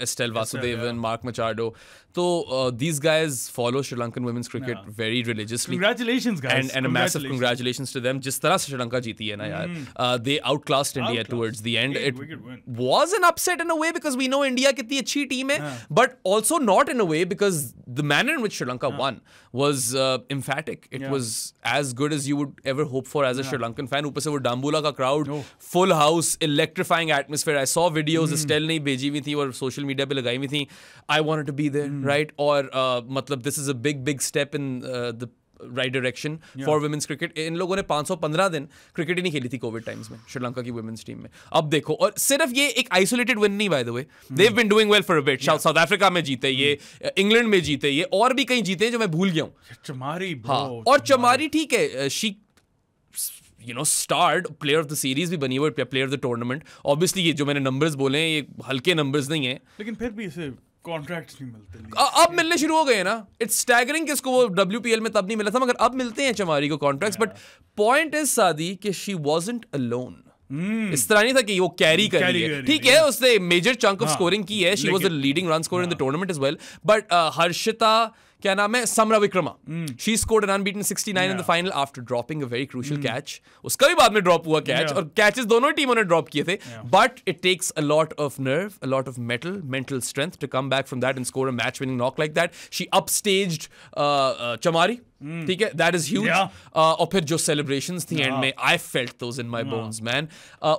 Estelle Vasudevan, yeah. Mark Machado. So uh, these guys follow Sri Lankan women's cricket yeah. very religiously. Congratulations, guys! And, and congratulations. a massive congratulations to them. Just like Sri Lanka जीती है ना यार. they outclassed India outclassed. towards the end. Yeah, It was an upset in a way because we know India कितनी अच्छी team hai. yeah. but also not in a way because the manner in which Sri Lanka yeah. won was uh, emphatic. It yeah. was as good as you would ever hope for as a yeah. Sri Lankan fan. ऊपर से वो डांबूला का crowd, oh. full house, electrifying atmosphere. I saw videos mm. Estelle ने beji हुई थी social social media पे लगाई हुई थी I want to be there right और uh, मतलब this is a big big step in the right direction for women's cricket in लोगों ने 515 दिन क्रिकेट ही नहीं खेली थी कोविड टाइम्स में श्रीलंका की वुमेंस टीम में अब देखो और सिर्फ ये एक आइसोलेटेड विन नहीं by the way they've been doing well for beat South Africa में जीते ये इंग्लैंड hmm. uh, में जीते ये और भी कहीं जीते हैं जो मैं भूल गया हूँ चमारी हाँ और चमारी ठीक है she uh, you know start player of the series भी बनी हुई player of the tournament obviously ये जो मैंने नंबर्स बोले हैं ये हल्के नंबर्स नहीं है लेकिन फिर भी इसे कॉन्ट्रैक्ट्स नहीं मिलते अब मिलने शुरू हो गए ना इट्स स्टैगरिंग किसको वो डब्ल्यू में तब नहीं मिला था मगर अब मिलते हैं चमारी को कॉन्ट्रैक्ट्स बट पॉइंट इज सादी कि शी वॉजेंट अलोन Hmm. इस तरह नहीं था कि वो कैरी कर रही है ठीक है उसने मेजर चंक ऑफ स्कोरिंग की है she was the leading run score in the tournament as well but Harshitha क्या नाम है Samarawickrama she scored an sixty nine in the final after dropping a very crucial catch उसका भी बाद में drop हुआ कैच yeah. और कैचेस दोनों ही टीमों ने ड्रॉप किए थे but it takes a lot of nerve a lot of metal mental strength to come back from that and score a match winning knock like that she stage Chamari Hmm. ठीक है that is huge और फिर जो celebration थी end में I felt those in my bones man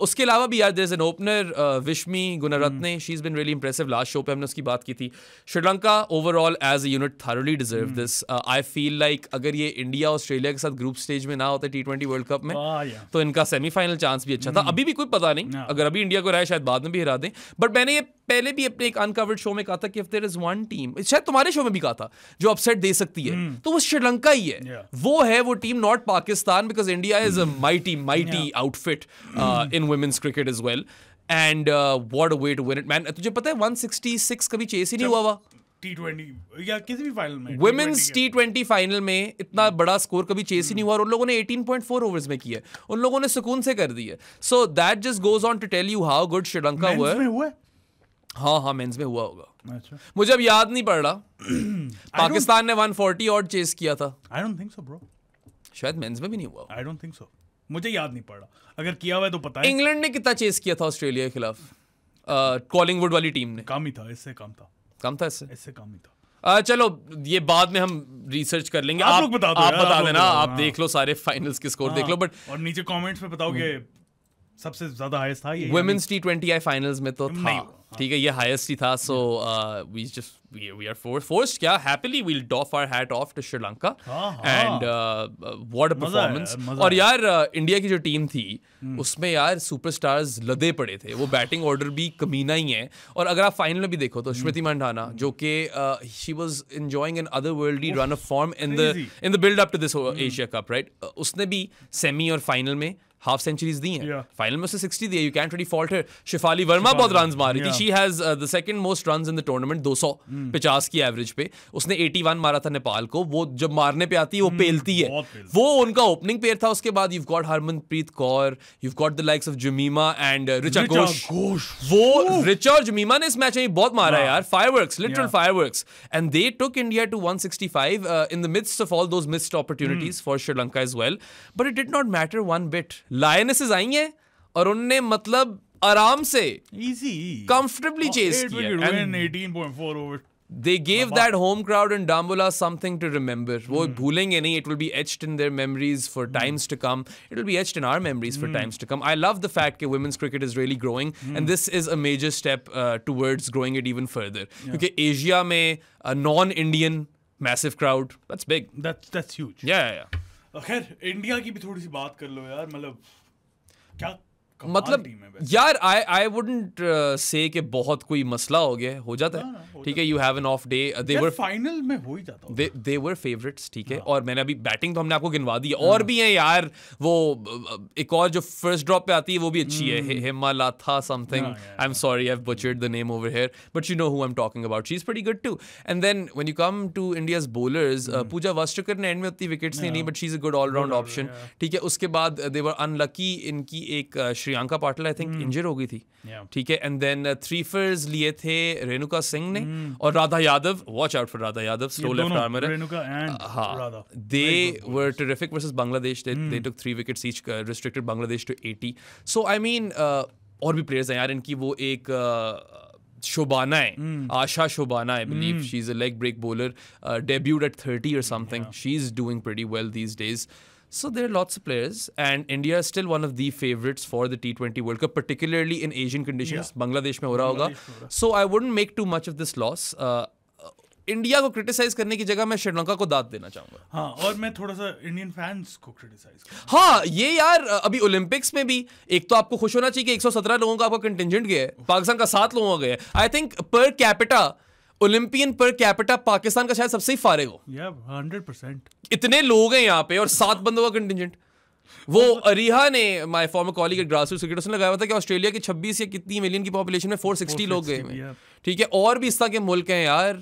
उसके अलावा भी यार there is an opener Vishmi Gunaratne she is been really impressive last show पे हमने उसकी बात की थी Sri Lanka overall as a unit thoroughly deserve this I feel like अगर ये इंडिया ऑस्ट्रेलिया के साथ ग्रुप स्टेज में ना होते टी ट्वेंटी वर्ल्ड कप में ah, तो इनका सेमीफाइनल चांस भी अच्छा था hmm. अभी भी कोई पता नहीं अगर अभी इंडिया को रहा है शायद बाद में भी हरा दें बट मैंने ये पहले भी अपने एक अनकवर्ड शो में कहा था कि if there is one team शायद तुम्हारे शो में भी कहा था जो अपसेट दे सकती है hmm. तो वो श्रीलंका ही है yeah. वो है वो team not Pakistan because India is a mighty mighty outfit in women's cricket is well and what a way to win it man तुझे पता है 166 कभी चेस ही नहीं हुआ हुआ या किसी भी फाइनल में वुमेन्स फाइनल में इतना hmm. बड़ा स्कोर कभी चेस ही नहीं hmm. हुआ और उन लोगों ने 18.4 ओवर्स में किया उन लोगों ने सुकून से कर दिया so that just goes on to tell you how good Sri Lanka हाँ हाँ मेंस में हुआ होगा अच्छा मुझे अब याद नहीं पड़ रहा पाकिस्तान ने 140 फोर्टी और चेस किया था I don't think so bro शायद मेंस में भी नहीं हुआ आई डोंट थिंक सो मुझे याद नहीं पड़ रहा अगर किया हुआ है तो पता है इंग्लैंड ने कितना चेस किया था ऑस्ट्रेलिया के खिलाफ कॉलिंगवुड वाली टीम ने कम ही था इससे कम था कम था इससे इससे कम ही था आ, चलो ये बाद में हम रिसर्च कर लेंगे आप, लोग बता दो आप बता देना आप हाँ। देख लो सारे फाइनल्स के स्कोर देख लो बट हाँ, और नीचे कमेंट्स में बताओ कि हम्म। सबसे ज्यादा हाईएस्ट था ये women's T twenty I finals में तो था ठीक है ये हाईएस्ट ही था so we just we we are force force क्या happily we will doff our hat off to Sri Lanka and what a performance और यार इंडिया uh, की जो टीम थी hmm. उसमें यार सुपरस्टार्स लदे पड़े थे वो बैटिंग ऑर्डर भी कमीना ही है और अगर आप फाइनल में भी देखो तो स्मृति hmm. मंडाना hmm. जो कि she was enjoying an other worldly run of form in the in the build up to this Asia Cup right उसने भी सेमी और फाइनल में हाफ सेंचुरीज दी हैं फाइनल में उसे सिक्सटी दी है यू कैन रियली फॉल्ट है शिफाली वर्मा बहुत रन मारी थी she has the second most run in the tournament दो सौ hmm. पचास की एवरेज पे उसने एटी वन मारा था नेपाल को वो जब मारने पे आती है वो hmm, पेलती है वो उनका ओपनिंग पेयर था उसके बाद you got Harmanpreet Kaur you got the likes of Jemimah and Richa Ghosh वो रिचा और जमीमा ने इस मैच में बहुत मारा यार fire fireworks literal fire fireworks and they took India to one sixty five in the midst of all those missed opportunities for Sri Lanka is well but it did not matter one bit lionesses आई हैं और उनने मतलब आराम से easy comfortably chase किया they gave that home crowd and Dambulla something to remember वो hmm. भूलेंगे नहीं it will be etched in their memories for times to come it will be etched in our memories for times to come I love the fact कि women's cricket is really growing and this is a major step towards growing it even further क्योंकि Asia में non Indian massive crowd that's big that's that's huge yeah yeah खैर India की भी थोड़ी सी बात कर लो यार मतलब क्या मतलब यार आई आई वुडंट से के बहुत कोई मसला हो गया हो जाता है ठीक है you have an off day they were final में हो ही जाता दे दे वर फेवरेट्स ठीक है हाँ। और मैंने अभी बैटिंग तो हमने आपको गिनवा दी और हाँ। भी है यार वो uh, एक और जो फर्स्ट ड्रॉप पे आती है वो भी अच्छी है Himalatha something I am sorry I have butchered the name over here but you know who I am talking about she is pretty good too and then when you come to India's bowlers Pooja Vastrakar ने end में उतनी wickets नहीं हाँ। ली but she is a good allround option ठीक है उसके बाद दे वर अनलकी इनकी एक uh, Shreyanka Patil I think injure हो गई थी ठीक है एंड देन थ्री फिर्स लिए थे रेणुका सिंह ने हम्म। और Radha Yadav watch out for Radha Yadav slow left armer हाँ they were terrific versus Bangladesh they took three wickets each restricted Bangladesh to 80 so I mean और भी प्लेयर्स हैं यार इनकी वो एक uh, शोबाना है हम्म। Asha Shobana I believe she is a leg break bowler debuted at thirty और something she is doing pretty well these days So there are lots of players, and India is still one of the favorites for the T20 World Cup, particularly in Asian conditions. Yeah. Bangladesh mein ho raha hoga. So I wouldn't make too much of this loss. Uh, India को criticise करने की जगह मैं श्रीलंका को दाद देना चाहूंगा हाँ और मैं थोड़ा सा इंडियन फैंस को क्रिटिसाइज हाँ ये यार अभी ओलंपिक्स में भी एक तो आपको खुश होना चाहिए कि 117 लोगों का आपका कंटिजेंट गया है पाकिस्तान का सात लोगों का गया है I think per capita Olympian per capita Pakistan का शायद सबसे ही फारे हो हंड्रेड परसेंट इतने लोग हैं यहाँ पे और सात बंदों का कंटिजेंट वो अरिहा ने my form calling grass root cricket उसने लगाया हुआ था कि ऑस्ट्रेलिया की छब्बीस या कितनी मिलियन की पॉपुलेशन में फोर सिक्सटी लोग गए ठीक है और भी इस तरह के मुल्क हैं यार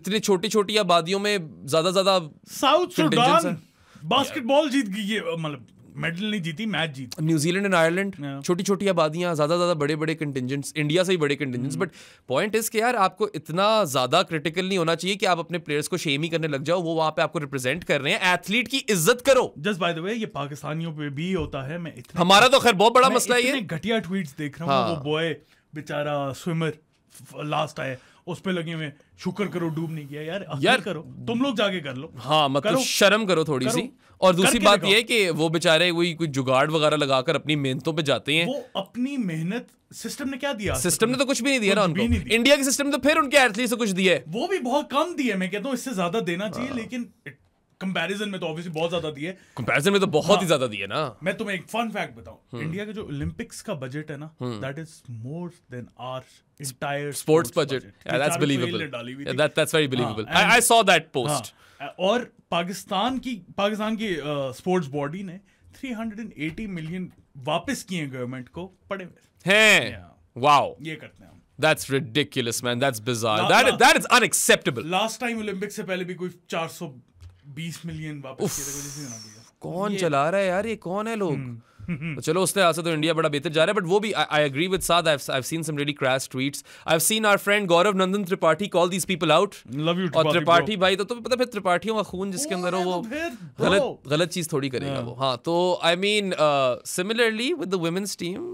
इतनी छोटी छोटी आबादियों में ज्यादा ज्यादा साउथ सुडान बास्केटबॉल जीत गई है मतलब मेडल नहीं जीती मैच जीती न्यूजीलैंड एंड आयरलैंड हाँ। छोटी छोटी आबादियाँ ज़्यादा ज़्यादा बड़े बड़े कंटेंजेंट्स इंडिया से ही बड़े कंटेंजेंट्स बट पॉइंट इस कि यार आपको इतना ज़्यादा क्रिटिकल नहीं होना चाहिए कि आप अपने प्लेयर्स को शेम ही करने लग जाओ वो वहाँ पे आपको रिप्रेजेंट कर रहे हैं एथलीट की इज्जत करो जस्ट बाय द वे ये पाकिस्तानियों पे भी होता है मैं इतना हमारा तो खैर बहुत बड़ा मसला है ये घटिया ट्वीट्स देख रहा हूँ वो बॉय हाँ। बेचारा स्विमर लास्ट आए उस पे लगे हुए शुक्र करो डूब नहीं गया यार यार करो तुम लोग जाके कर लो हाँ मतलब करो, शर्म करो थोड़ी करो, सी और दूसरी बात यह कि वो बेचारे वही कुछ जुगाड़ वगैरह लगाकर अपनी मेहनतों पे जाते हैं वो अपनी मेहनत सिस्टम ने क्या दिया सिस्टम ने तो कुछ भी नहीं दिया ना उनको इंडिया के सिस्टम ने तो फिर उनके एथलीट से कुछ दिया है वो भी बहुत कम दिया मैं कहता हूँ इससे ज्यादा देना चाहिए हाँ। लेकिन कंपैरिजन में तो ऑब्वियसली बहुत ज्यादा दिए कंपैरिजन में तो बहुत ही हाँ। ज्यादा दिए ना मैं तुम्हें एक फन फैक्ट बताऊं हम्म। इंडिया के जो ओलंपिक्स का बजट है ना that is more than our entire sports budget that's believable that that's very believable I saw that post और पाकिस्तान की पाकिस्तान की स्पोर्ट्स uh, बॉडी ने 380 मिलियन वापस किए गवर्नमेंट को पड़े हुए हैं वाओ ये करते हैं That's ridiculous, man. That's bizarre. La- that, la- that is unacceptable. Last time Olympics, se pehle bhi बीस मिलियन वापस कौन चला रहा है यार ये कौन है लोग हम्म। तो चलो उस लिहाज से तो इंडिया बड़ा बेहतर जा रहा है बट वो भी I agree with Saad I seen some ready crash tweets I have seen our friend Gaurav Nandan Tripathi call these people out love you और त्रिपाठी भाई तो तुम्हें तो पता फिर त्रिपाठियों का खून जिसके अंदर हो तो वो गलत गलत चीज थोड़ी करेगा हाँ। वो हाँ तो I mean similarly with the women's team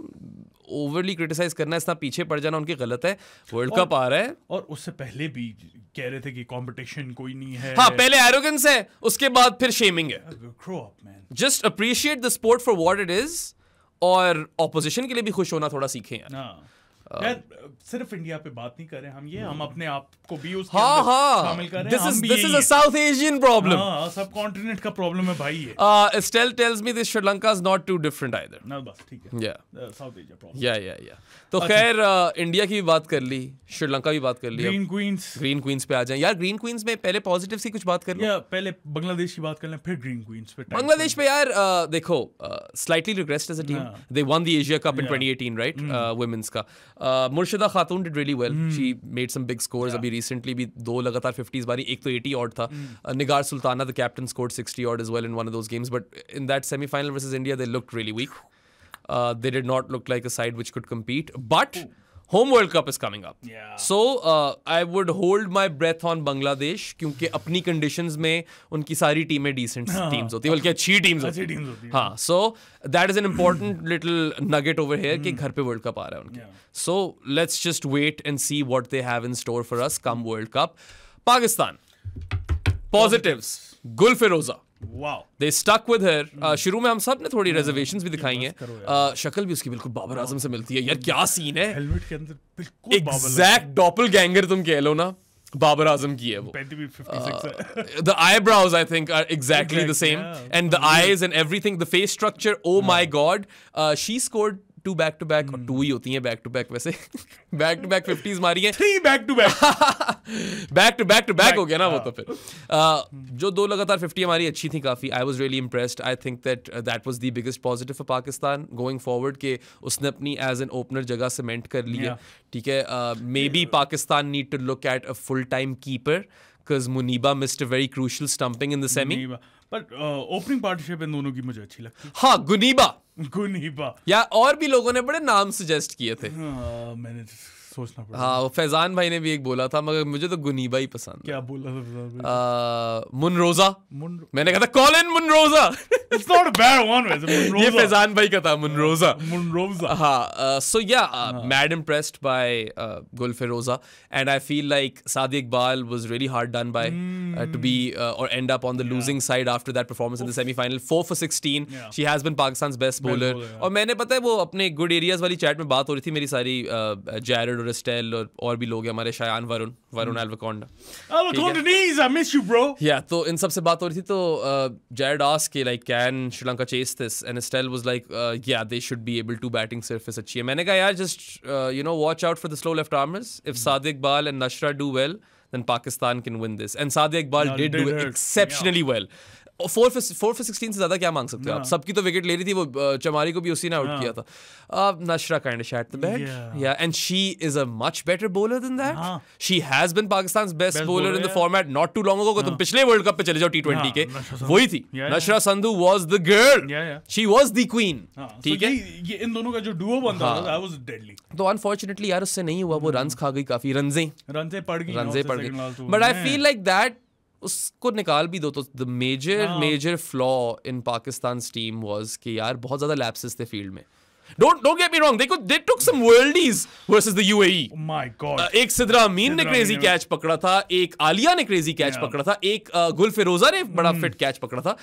overly criticise करना इतना पीछे पड़ जाना उनकी गलत है वर्ल्ड कप आ रहा है और उससे पहले भी कह रहे थे कि कंपटीशन कोई नहीं है हाँ पहले एरोगेंस है उसके बाद फिर शेमिंग है just appreciate the sport for what it is और ऑपोजिशन के लिए भी खुश होना थोड़ा सीखे यार हाँ। Uh, सिर्फ इंडिया पे बात नहीं कर रहे हम ये हम hmm. अपने आप को भी उस हाँ हाँ।, हाँ हाँ this is this is a South Asian problem sub continent का प्रॉब्लम है भाई ये Estelle tells me this Sri Lanka is not too different either ना बस ठीक है या साउथ एशिया प्रॉब्लम या या या तो अच्छा। खैर इंडिया uh, की भी बात कर ली श्रीलंका भी बात कर ली ग्रीन क्वींस ग्रीन क्वींस पे आ जाएं यार ग्रीन क्वींस में पहले पॉजिटिव से कुछ बात कर लो पहले बांग्लादेश की बात कर लें फिर ग्रीन क्वींस पे बांग्लादेश पे यार uh, देखो slightly regressed as a team they won the Asia Cup in 2018 right women's का Uh, Murshida Khatun did really well. Hmm. She made some big scores. recently, bhi do 50s bari. Ek to 80 odd tha. Mm. Uh, Nigar Sultana, the captain, scored 60 odd as well in one of those games. But in that semi final versus India, they looked really weak. Uh, they did not look like a side which could compete. But. Home World Cup is coming up so I would hold my breath on Bangladesh क्योंकि अपनी condition में उनकी सारी टीमें decent teams होती है बल्कि अच्छी टीम्स होती है हाँ so that is an important little nugget over here कि hmm. घर पे वर्ल्ड कप आ रहा है उनके so let's just wait and see what they have in store for us come World Cup Pakistan positive Gul Feroza they stuck with her शुरू में हम सब ने थोड़ी रिजर्वेशन hmm. भी दिखाई है uh, शक्ल भी उसकी बिल्कुल बाबर आजम से मिलती है यार क्या सीन है हेलमेट के अंदर बिल्कुल एग्जैक्ट डॉपल गैंगर तुम कह लो ना बाबर आजम की है वो the eyebrows I think are exactly the same and the eyes and everything the face structure oh my god she scored two back to back hmm. Two ही होती हैं बैक टू बैक वैसे back to back fifties मारी है three back to back back to back to back हो गया ना वो तो हाँ। फिर जो दो लगातार फिफ्टी हमारी अच्छी थी काफ़ी I was really impressed I think that that was the biggest positive for Pakistan going forward के उसने अपनी एज एन ओपनर जगह सीमेंट कर ली है ठीक है maybe Pakistan need to look at a full time keeper because Muniba missed a very crucial stumping in the semi. Muniba. But opening partnership in दोनों की मुझे अच्छी लगती हाँ गुनीबा गुनीबा या और भी लोगों ने बड़े नाम सजेस्ट किए थे हाँ, मैंने तो सोचना पड़ा हाँ फैजान भाई ने भी एक बोला था मगर मुझे तो गुनीबा ही पसंद क्या बोला था मुनरोजा मुन... मैंने कहा था कॉलिन मुनरोजा it's not a bad one वैसे Munroza ये फैजान भाई का था Munroza uh, Munroza हाँ uh, so yeah uh, uh-huh. mad impressed by uh, Gulferoza and I feel like Sadi Iqbal was really hard done by mm. uh, to hmm. be uh, or end up on the yeah. losing side after that performance Oof. in the semi-final 4 for 16 yeah. she has been Pakistan's best bowler yeah. और मैंने पता है वो good areas वाली chat में बात हो रही थी मेरी uh, Jared और Estelle और और भी लोग हैं Varun, Varun Varun Varun एल्वाकोंडा एल्वाकोंडा knees I miss you bro yeah तो in sab से बात हो Jared asked कि like can Sri Lanka chase this? And Estelle was like, uh, yeah, they should be able to batting surface achieve. मैंने कहा "Yeah, just uh, you know watch out for the slow left armers. If hmm. Sadiq Bal and Nashra do well, then Pakistan can win this. And Sadiq Bal no, did, did do exceptionally yeah. well. फोर फे फोर फे sixteen से ज़्यादा क्या मांग सकते हो आप हाँ। सबकी तो विकेट ले रही थी वो चमारी को भी उसी ने आउट हाँ। किया था अब Nashra kind shut the bat या and she is a much better bowler than that she has been Pakistan best bowler in the format not too long ago तुम पिछले वर्ल्ड कप पे चले जाओ टी ट्वेंटी हाँ, के वही थी Nashra Sandhu was the girl she was the queen ठीक है ये इन दोनों का जो डुओ बन था वाज डेडली तो अनफॉर्चुनेटली यार उससे नहीं हुआ वो रन hmm। खा गई काफी रनजे रनजे पड़ गई रनजें पड़ गई but I feel like that उसको निकाल भी दो तो the major major flaw in Pakistan team was कि यार बहुत ज्यादा लैप्सेस थे फील्ड में don't don't get me wrong They could they took some worldies versus the UAE. Oh my uh, एक सिद्रा अमीन ने क्रेजी कैच पकड़ा था एक आलिया ने क्रेजी कैच yeah. पकड़ा था एक uh, गुल फिरोजा ने बड़ा फिट hmm। कैच पकड़ा था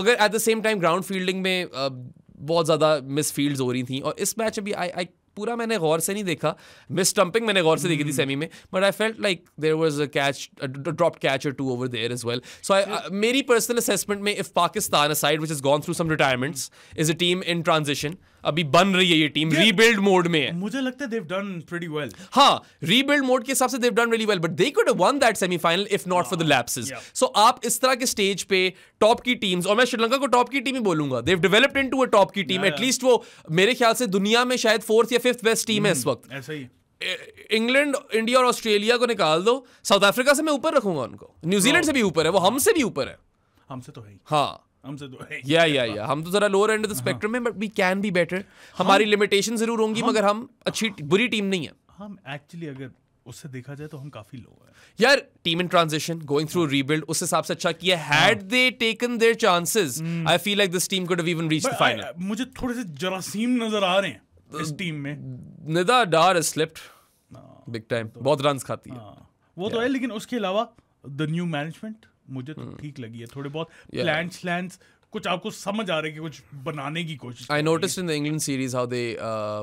मगर at the same time ground fielding में uh, बहुत ज़्यादा मिस फील्ड हो रही थी और इस मैच में भी आई आई पूरा मैंने गौर से नहीं देखा मिस स्टम्पिंग मैंने गौर से देखी थी सेमी hmm. में but I felt like there was a catch drop catch और two over there is well so I मेरी पर्सनल असेसमेंट में if Pakistan side which is gone through some retirements is a team in transition अभी बन रही है ये team rebuild mode में है मुझे लगता है देव डन प्रीटी वेल हां रीबिल्ड मोड के हिसाब से they've done really well but they could have won that semifinal if not for the lapses so आप इस तरह के स्टेज पे टॉप की टीम्स और मैं श्रीलंका को टॉप की टीम ही बोलूंगा they've developed into a top की टीम एटलीस्ट वो मेरे ख्याल से दुनिया में शायद फोर्थ या फिफ्थ बेस्ट टीम है इस hmm, वक्त ऐसा ही इंग्लैंड इंडिया और ऑस्ट्रेलिया को निकाल दो साउथ अफ्रीका से मैं ऊपर रखूंगा उनको न्यूजीलैंड से भी ऊपर है वो हमसे भी ऊपर है हमसे तो है हाँ हमसे तो या या या हम तो जरा lower end of the spectrum में but we can be better हमारी लिमिटेशन जरूर होंगी मगर हम अच्छी बुरी टीम नहीं है हम एक्चुअली अगर उससे देखा जाए तो हम काफी लो हैं यार team in transition going through rebuild उस हिसाब से अच्छा किया had they taken their chances I feel like this team could have even reached the final मुझे थोड़े से जरासीम नजर आ रहे हैं इस टीम uh, में Nida Dar has slipped big time बहुत रन्स खाती है हाँ। वो तो है लेकिन उसके अलावा द न्यू मैनेजमेंट मुझे तो हम्म। ठीक लगी है थोड़े बहुत प्लांट्स कुछ आपको समझ आ रहा है कि कुछ बनाने की कोशिश I notice in the England series how they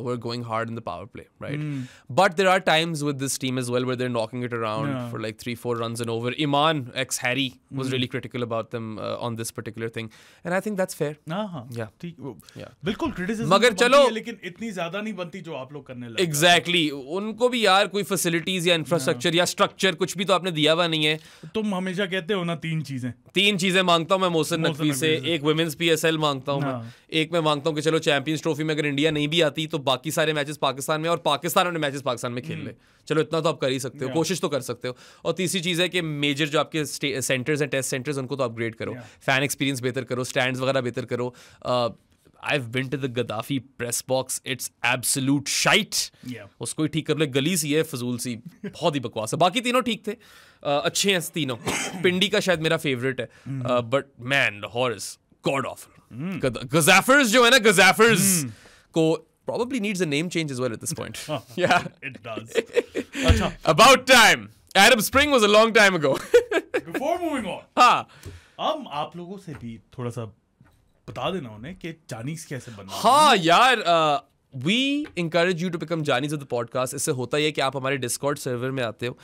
were going hard in the power play right but there are times with this team as well where there knocking it around for like three four run and over I mean ex Harry was really critical about them on this particular thing and I think that's fair ठीक बिल्कुल criticism मगर तो चलो लेकिन इतनी ज्यादा नहीं बनती जो आप लोग करने लगे एग्जैक्टली उनको भी यार कोई फैसिलिटीज या इंफ्रास्ट्रक्चर या स्ट्रक्चर कुछ भी तो आपने दिया हुआ नहीं है तुम हमेशा कहते हो ना तीन चीजें तीन चीजें मांगता हूं मैं मोहसिन नकवी से एक पी एस एल मांगता हूँ हाँ। एक मैं मांगता हूँ कि चलो चैंपियंस ट्रॉफी में अगर इंडिया नहीं भी आती तो बाकी सारे मैचेस पाकिस्तान में और पाकिस्तान अपने मैचेस पाकिस्तान में खेल हम्म। ले चलो इतना तो आप कर ही सकते हो कोशिश तो कर सकते हो और तीसरी चीज़ है कि मेजर जो आपके सेंटर्स हैं टेस्ट सेंटर्स उनको तो अपग्रेड करो फैन एक्सपीरियंस बेहतर करो स्टैंड वगैरह बेहतर करो I've been to the Gaddafi press box. It's absolute shite. उसको ही ठीक कर ले गली सी है फजूल सी बहुत ही बकवास है बाकी तीनों ठीक थे अच्छे हैं तीनों पिंडी का शायद मेरा फेवरेट है but man Lahore is god awful गजाफर्स जो है ना गजाफर्स को probably needs a name change as well at this point. oh, yeah. It does. About time. Arab Spring was a long time ago. Before moving on. हाँ. हम आप लोगों से भी थोड़ा सा बता देना उन्हें कि चाइनीज कैसे बना हाँ यार we encourage you to become Jaanis of the podcast इससे होता ही है कि आप हमारे डिस्कॉर्ड सर्वर में आते हो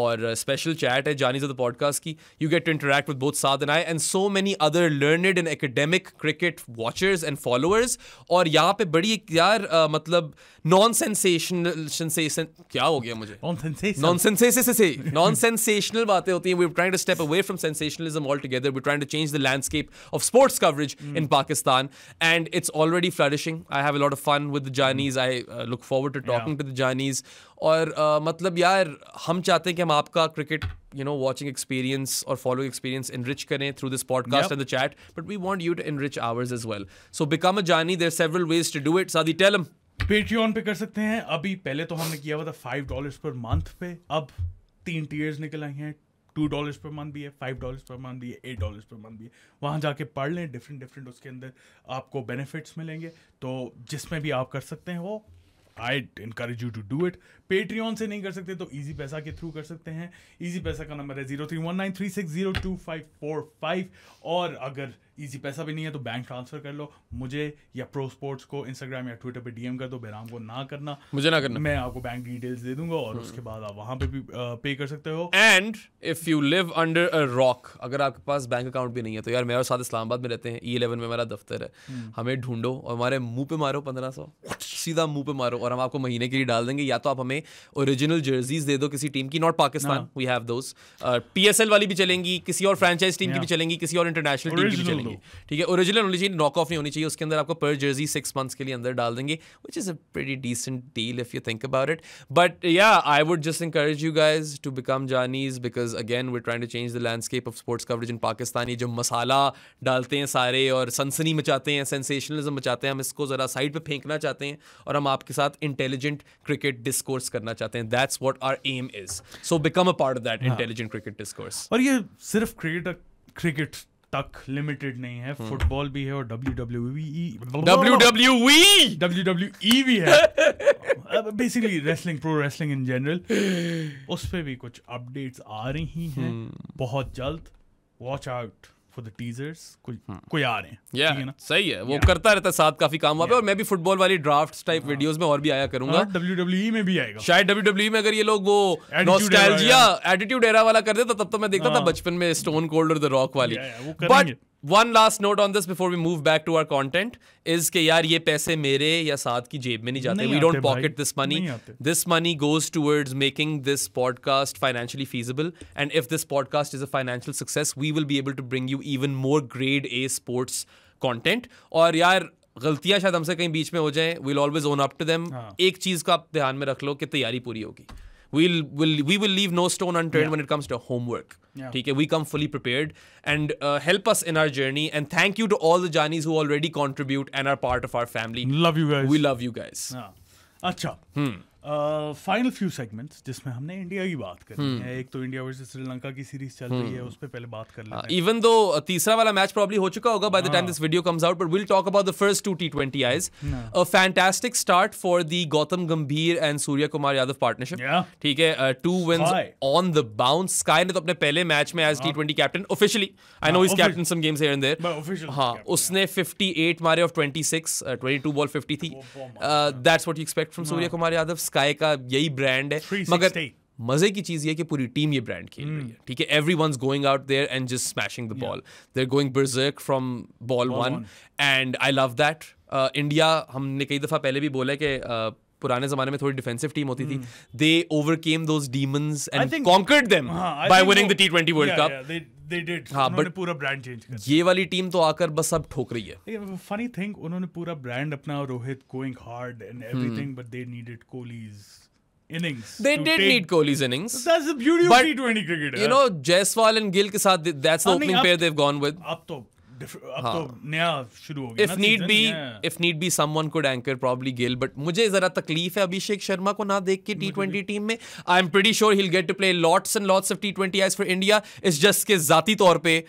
और स्पेशल uh, चैट है जानीज ऑफ द पॉडकास्ट की you get to interact with both साधन I and so many other learned and academic cricket watchers and followers और यहाँ पे बड़ी एक यार uh, मतलब uh, नॉन सेंसेशनल सेंसेशन क्या हो गया मुझे नॉन सेंसेशन नॉन सेंसेशनल बातें होती हैं we trying to step away from sensationalism all together we trying to change the landscape of sports coverage in Pakistan and it's already flourishing I have a lot of fun with the I look forward to talking to the और uh, मतलब यार हम चाहते हैं कि हम आपका cricket you know watching experience और फॉलोइंग एक्सपीरियंस इनरिच करें through this podcast and the chat but we want you to enrich ours as well so become a Jaani there several ways to do it सादी टेलम Patreon पे कर सकते हैं अभी पहले तो हमने किया हुआ था फाइव डॉलर पर मंथ पे अब तीन टीयर्स निकल आई हैं टू डॉलर्स पर मंथ भी है फाइव डॉलर पर मंथ भी है एट डॉलर पर मंथ भी है वहाँ जाके पढ़ लें डिफरेंट डिफरेंट उसके अंदर आपको बेनिफिट्स मिलेंगे तो जिसमें भी आप कर सकते हैं वो I encourage you to do it Patreon से नहीं कर सकते तो ईजी पैसा के थ्रू कर सकते हैं ईजी पैसा का नंबर है zero three one nine three six zero two five four five और अगर ईजी पैसा भी नहीं है तो बैंक ट्रांसफर कर लो मुझे या प्रो स्पोर्ट्स को इंस्टाग्राम या ट्विटर पे डीएम कर दो बेराम को ना करना मुझे ना करना मैं आपको बैंक डिटेल्स दे दूंगा और उसके बाद आप वहां पे भी पे कर सकते हो and if you live under a rock अगर आपके पास बैंक अकाउंट भी नहीं है तो यार मेरे साथ इस्लामाबाद में रहते हैं ई e इलेवन में मेरा दफ्तर है हम्म। हमें ढूंढो और हमारे मुंह पे मारो पंद्रह सौ सीधा मुंह पे मारो और हम आपको महीने के लिए डाल देंगे या तो आप हमें हमें ओरिजिनल जर्सीज दे दो किसी टीम की not Pakistan we have those PSL वाली भी चलेंगी किसी और फ्रेंचाइज टीम की भी चलेंगी किसी और इंटरनेशनल टीम की भी चलेंगी ठीक है ओरिजिनल होनी चाहिए नॉक ऑफ नहीं होनी चाहिए उसके अंदर आपको पर जर्सी सिक्स मंथ्स के लिए अंदर डाल देंगे which is a very decent deal if you think about it but yeah I would just encourage you guys to become Jaanis because again we trying to change the landscape of sports coverage in Pakistan ये जो मसाला डालते हैं सारे और सनसनी मचाते हैं sensationalism मचाते हैं हम इसको ज़रा साइड पर फेंकना चाहते हैं और हम आपके साथ इंटेलिजेंट क्रिकेट डिस्कोर्स डिस्कोर्स करना चाहते हैं that's what our aim is so become a part of that intelligent cricket discourse और ये सिर्फ क्रिकेट क्रिकेट तक लिमिटेड नहीं है फुटबॉल हम्म। भी है और W W W W W W E भी है basically wrestling pro wrestling in general उस पर भी कुछ अपडेट्स आ रही हैं हम्म। बहुत जल्द watch out for the teasers कोई hmm. कोई आ रहे हैं yeah, ठीक है ना सही है वो yeah. करता रहता है साथ काफी काम वहां yeah. पे और मैं भी फुटबॉल वाली ड्राफ्ट्स टाइप yeah. वीडियोस में और भी आया करूंगा डब्ल्यूडब्ल्यूई हाँ, में भी आएगा शायद डब्ल्यूडब्ल्यूई में अगर ये लोग वो नॉस्टैल्जिया एटीट्यूड एरा वाला कर देता तो तब तो मैं देखता था हाँ। बचपन में स्टोन कोल्ड और द रॉक वाली but one last note on this before we move back to our content is के यार ये पैसे मेरे या साथ की जेब में नहीं जाते we don't pocket this money this money goes towards making this podcast financially feasible and if this podcast is a financial success we will be able to bring you even more grade A sports content और यार गलतियां शायद हमसे कहीं बीच में हो जाए will always own up to them एक चीज का आप ध्यान में रख लो कि तैयारी पूरी होगी we will we will leave no stone unturned when it comes to homework ठीक है we come fully prepared and help us in our journey and thank you to all the Jaanis who already contribute and are part of our family love you guys we love you guys अच्छा हम्म final few segments जिसमें हमने India की बात करनी हम्म। है एक तो इंडिया वर्सेस श्रीलंका की सीरीज चल रही है हम्म। उस पर पहले बात कर हाँ, लेते हैं इवन दो तीसरा वाला मैच प्रॉब्ली हो चुका होगा by the time this video comes out but will talk about the first two T twenty Is a fantastic start for the Gautam Gambhir and Surya Kumar Yadav partnership ठीक है two win on the bounce SKY ने तो अपने पहले match में as T twenty captain officially I know is captain some games हाँ, हाँ, हाँ उसने फिफ्टी एट मारे off twenty six twenty to ball fifty थी that's what you expect from Surya Kumar Yadav SKY का यही ब्रांड है मगर मजे की चीज ये कि पूरी टीम ये ब्रांड खेल mm. रही है hmm. ठीक है every one going out there and just smashing the ball they're going berserk from ball one and I love that India हमने कई दफ़ा पहले भी बोला है कि uh, पुराने जमाने में थोड़ी डिफेंसिव टीम होती थी they overcame those demons and conquered them by winning the T twenty world cup they did हाँ बट पूरा ब्रांड चेंज कर ये वाली टीम तो आकर बस अब ठोक रही है फनी थिंग उन्होंने पूरा ब्रांड अपना Rohit going hard and everything but they needed Kohli's innings. They did take... need Kohli's innings. That's the beauty of but, T20 cricket. You know, Jaiswal and Gill ke saath, that's the opening pair they've gone with. Up to हाँ। तो मुझे जरा तकलीफ है अभिषेक शर्मा को ना देख के टी ट्वेंटी टीम में I am pretty sure he'll get to play lots and lots of T twenty Is for India इस जस्ट के जाती तौर पर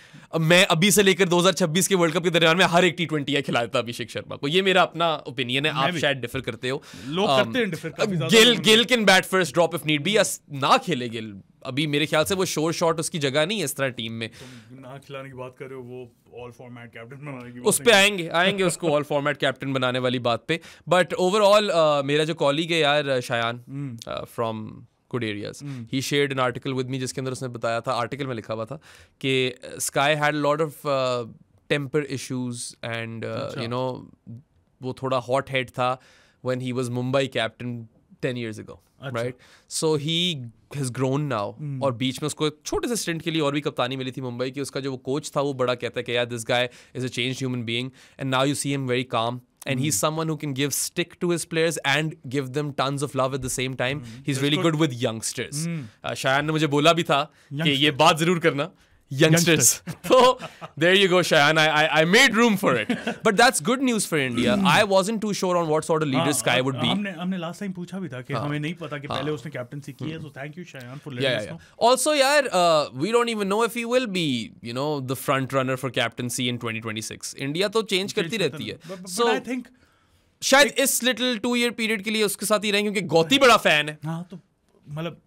मैं अभी से लेकर 2026 के वर्ल्ड कप के दरमियान में हर एक टी ट्वेंटी आई खिला देता अभिषेक शर्मा को ये मेरा अपना ओपिनियन है आप शायद डिफर करते हो लोग um, करते हैं differ Gill Gill can bat first drop if need be ना खेले गिल अभी मेरे ख्याल से वो शोर शॉट उसकी जगह नहीं है इस तरह टीम में ना खिलाने की बात कर रहे हो वो ऑल फॉर्मेट कैप्टन बनाने की उस पर आएंगे आएंगे उसको ऑल फॉर्मेट कैप्टन बनाने वाली बात पे बट ओवरऑल uh, मेरा जो कॉलीग है यार Shayan from good areas he shared an article with me जिसके अंदर उसने बताया था आर्टिकल में लिखा हुआ था कि SKY had lot of temper issues and you know वो थोड़ा हॉट हेड था when he was Mumbai captain ten years ago right so he has grown now और बीच में उसको छोटे से स्टेंट के लिए और भी कप्तानी मिली थी मुंबई की उसका जो वो कोच था वो बड़ा कहता है कि यार this guy is a change human being and now you see him very calm and he's someone who can give stick to his players and give them tons of love at the same time. Mm. He's really good with youngsters. Mm. Uh, ने मुझे बोला भी था कि ये बात जरूर करना youngsters. so there you go, Shayan. I, I, I, made room for it. But that's good news for India. Hmm. I wasn't too sure on what sort of leader ah, Sky ah, would be. हमने last time पूछा भी था कि हमें नहीं पता कि पहले उसने captaincy की है. Hmm. So thank you, Shayan, for letting yeah, us yeah. know. Also, yaar, uh, we don't even know if he will be, you know, the front runner for captaincy in 2026. India तो change करती रहती है. so, but I think शायद इस little two year period के लिए उसके साथ ही रहें क्योंकि गौती बड़ा fan है हाँ तो मतलब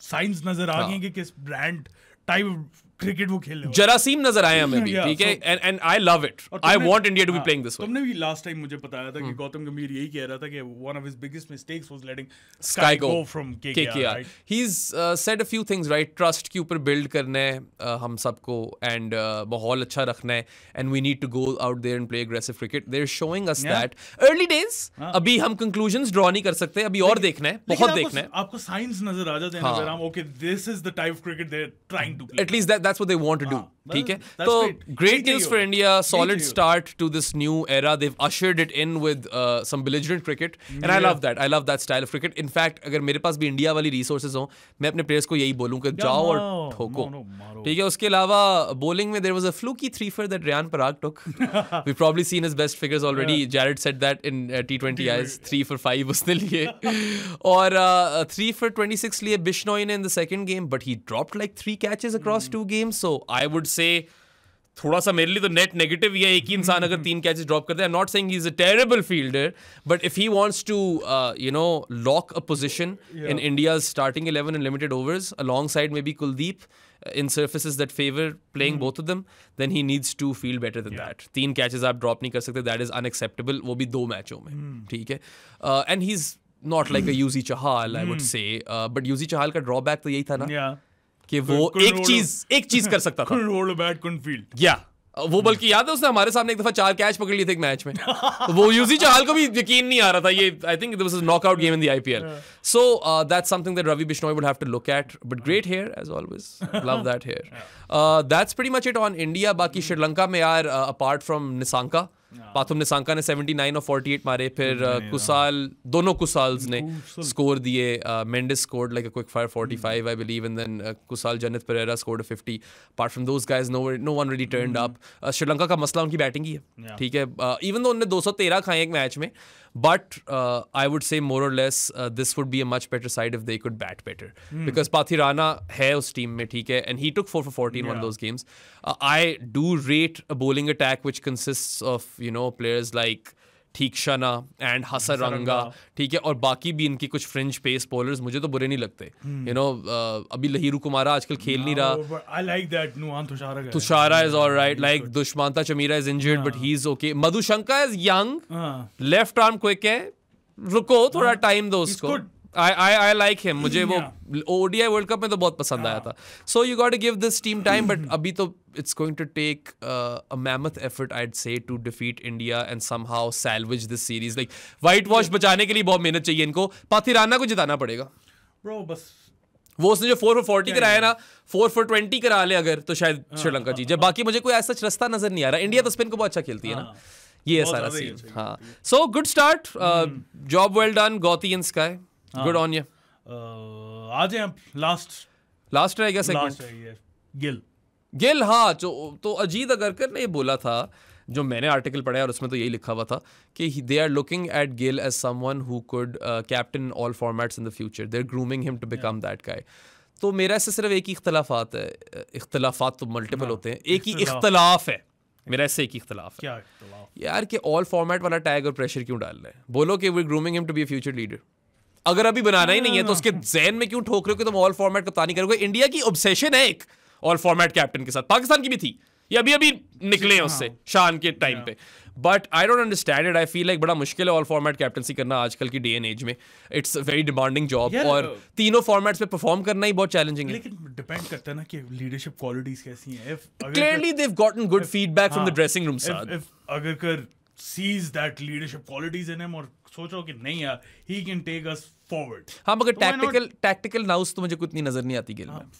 signs नजर आ गई हैं कि किस ब्रांड टाइप क्रिकेट वो खेल जरासीम नजर आए हमें भी ठीक है and and I love it I want India to be playing this तुमने भी लास्ट टाइम मुझे बताया था कि hmm. गौतम गंभीर यही कह रहा था कि one of his biggest mistakes was letting SKY go from KKR he is said a few things right trust के ऊपर बिल्ड करना है uh, हम सबको एंड uh, माहौल अच्छा रखना है and we need to go out there and play aggressive cricket they are showing us that early days अभी हम कंक्लूजंस ड्रॉ नहीं कर सकते अभी और देखना है बहुत देखना है आपको साइंस नजर आ जाते हैं नजर आम okay this is the type of cricket they are trying to play at least that that's what they want to do. ठीक है great news for India, solid start to this new era. They've ushered it in with uh, some belligerent cricket, and I love that. I love that style of cricket. In fact, अगर मेरे पास भी India वाली resources हो, मैं अपने players को यही बोलूँ कि जाओ और ठोको. ठीक है bowling there was a fluky three for that Ryan Parag took. We've probably seen his best figures already. Yeah. Jared said that in uh, T20 eyes, three for five उसने लिए और uh, three for 26 लिए Bishnoi in the second game, but he dropped like three catches across hmm. two games. Game so I would say थोड़ा सा मेरे लिए तो net negative ही है एक ही इंसान अगर तीन कैचेस ड्रॉप करते हैं not saying is a terrible fielder but if he wants to you know lock a position in India starting 11 in limited overs alongside maybe Kuldeep in surfaces that favor playing mm. both of them, then he needs to feel better than yeah. that. तीन catches आप drop नहीं कर सकते that is unacceptable वो भी दो मैचों में ठीक है uh, and he's not like a Yuzi Chahal I would say uh, but Yuzi Chahal का drawback तो यही था ना yeah. कि वो एक चीज एक चीज कर सकता था रोल बैट फील्ड या वो बल्कि याद है उसने हमारे सामने एक दफा चार कैच पकड़ लिए थे एक मैच में तो वो यूजी चहल को भी यकीन नहीं आ रहा था ये I think this is knockout game in the IPL so that's something that Ravi Bishnoi would have to look at but great hair as always love that hair that's pretty much it on India बाकी श्रीलंका में यार apart from निसांका Batham ने सांका ने 79 और 48 मारे फिर uh, कुसाल हाँ। दोनों कुसाल्स ने स्कोर दिए Mendis scored like a quick fire 45 I believe and then Kusal Janith Perera scored 50 apart from those guys no no one really turned up Sri Lanka का मसला उनकी बैटिंग ही है ठीक है इवन uh, दो उन्होंने 213 खाए एक मैच में But uh, I would say more or less uh, this would be a much better side if they could bat better mm. because Pathirana hai us team mein, hai, and he took four for fourteen in yeah. one of those games. Uh, I do rate a bowling attack which consists of you know players like ठीक शना and Hasaranga ठीक है और बाकी भी इनकी कुछ French pace bowlers मुझे तो बुरे नहीं लगते यू hmm. नो uh, अभी लहीरू कुमारा आजकल खेल नहीं रहा I like that Nuwan Thushara Thushara is right like Dushmantha Chameera is injured but he is okay Madushanka is young left arm quick है रुको थोड़ा टाइम दो उसको आई आई आई लाइक हिम मुझे वो ओडीआई वर्ल्ड कप में तो बहुत पसंद आया था so you got give this team time but अभी तो it's going to take a mammoth effort I'd say to defeat India and somehow salvage this series like whitewash बचाने के लिए बहुत मेहनत चाहिए इनको पाथिराना को जिताना पड़ेगा Bro, बस वो उसने जो फोर फॉर फोर्टी कराया ना फोर फॉर ट्वेंटी करा ले अगर तो शायद हाँ, श्रीलंका हाँ, जी हाँ, जब बाकी मुझे कोई ऐसा रास्ता नजर नहीं आ रहा इंडिया तो स्पिन को बहुत अच्छा खेलती है ना ये है सारा सीन अच्छा हाँ so good start job well done Gauti in Sky good on you आ जाए आप लास्ट लास्ट रहेगा सेकंड गिल गिल हाँ जो तो अजीत अगरकर ने ये बोला था जो मैंने आर्टिकल पढ़ा और उसमें तो यही लिखा हुआ था कि they are looking at Gill as someone who could captain all formats in the future they are grooming him to become that guy तो मेरा इससे सिर्फ एक ही इख्तलाफात है इख्तलाफात तो मल्टीपल हाँ। होते हैं एक ही इख्तलाफ है मेरा इससे एक ही इख्तलाफ है यार कि ऑल फॉर्मेट वाला टैग और प्रेशर क्यों डाल रहे हैं बोलो कि we grooming him to be future leader अगर अभी बनाना ही नहीं है तो उसके हाँ, हाँ, जैन में क्यों ठोक रहे हो कि तुम ऑल फॉर्मेट कप्तानी करोगे इंडिया की ऑब्सेशन है एक ऑल फॉर्मेट कैप्टन के साथ पाकिस्तान की भी थी ये अभी अभी निकले हैं हाँ। उससे शान के टाइम पे but I don't understand it I feel like बड़ा मुश्किल है ऑल फॉर्मेट कैप्टनसी करना आजकल की डे एन एज में इट्स वेरी डिमांडिंग जॉब और uh, तीनों फॉर्मेट्स पे परफॉर्म करना ही बहुत चैलेंजिंग है लेकिन डिपेंड करता है ना कि लीडरशिप क्वालिटीज कैसी हैं clearly they have gotten good feedback from the dressing room sir अगर कर sees that leadership qualities in him और सोचो कि नहीं यार he can take us forward हाँ मगर टैक्टिकल टैक्टिकल नाउस तो मुझे कुछ नहीं नजर नहीं आती गेल में हाँ,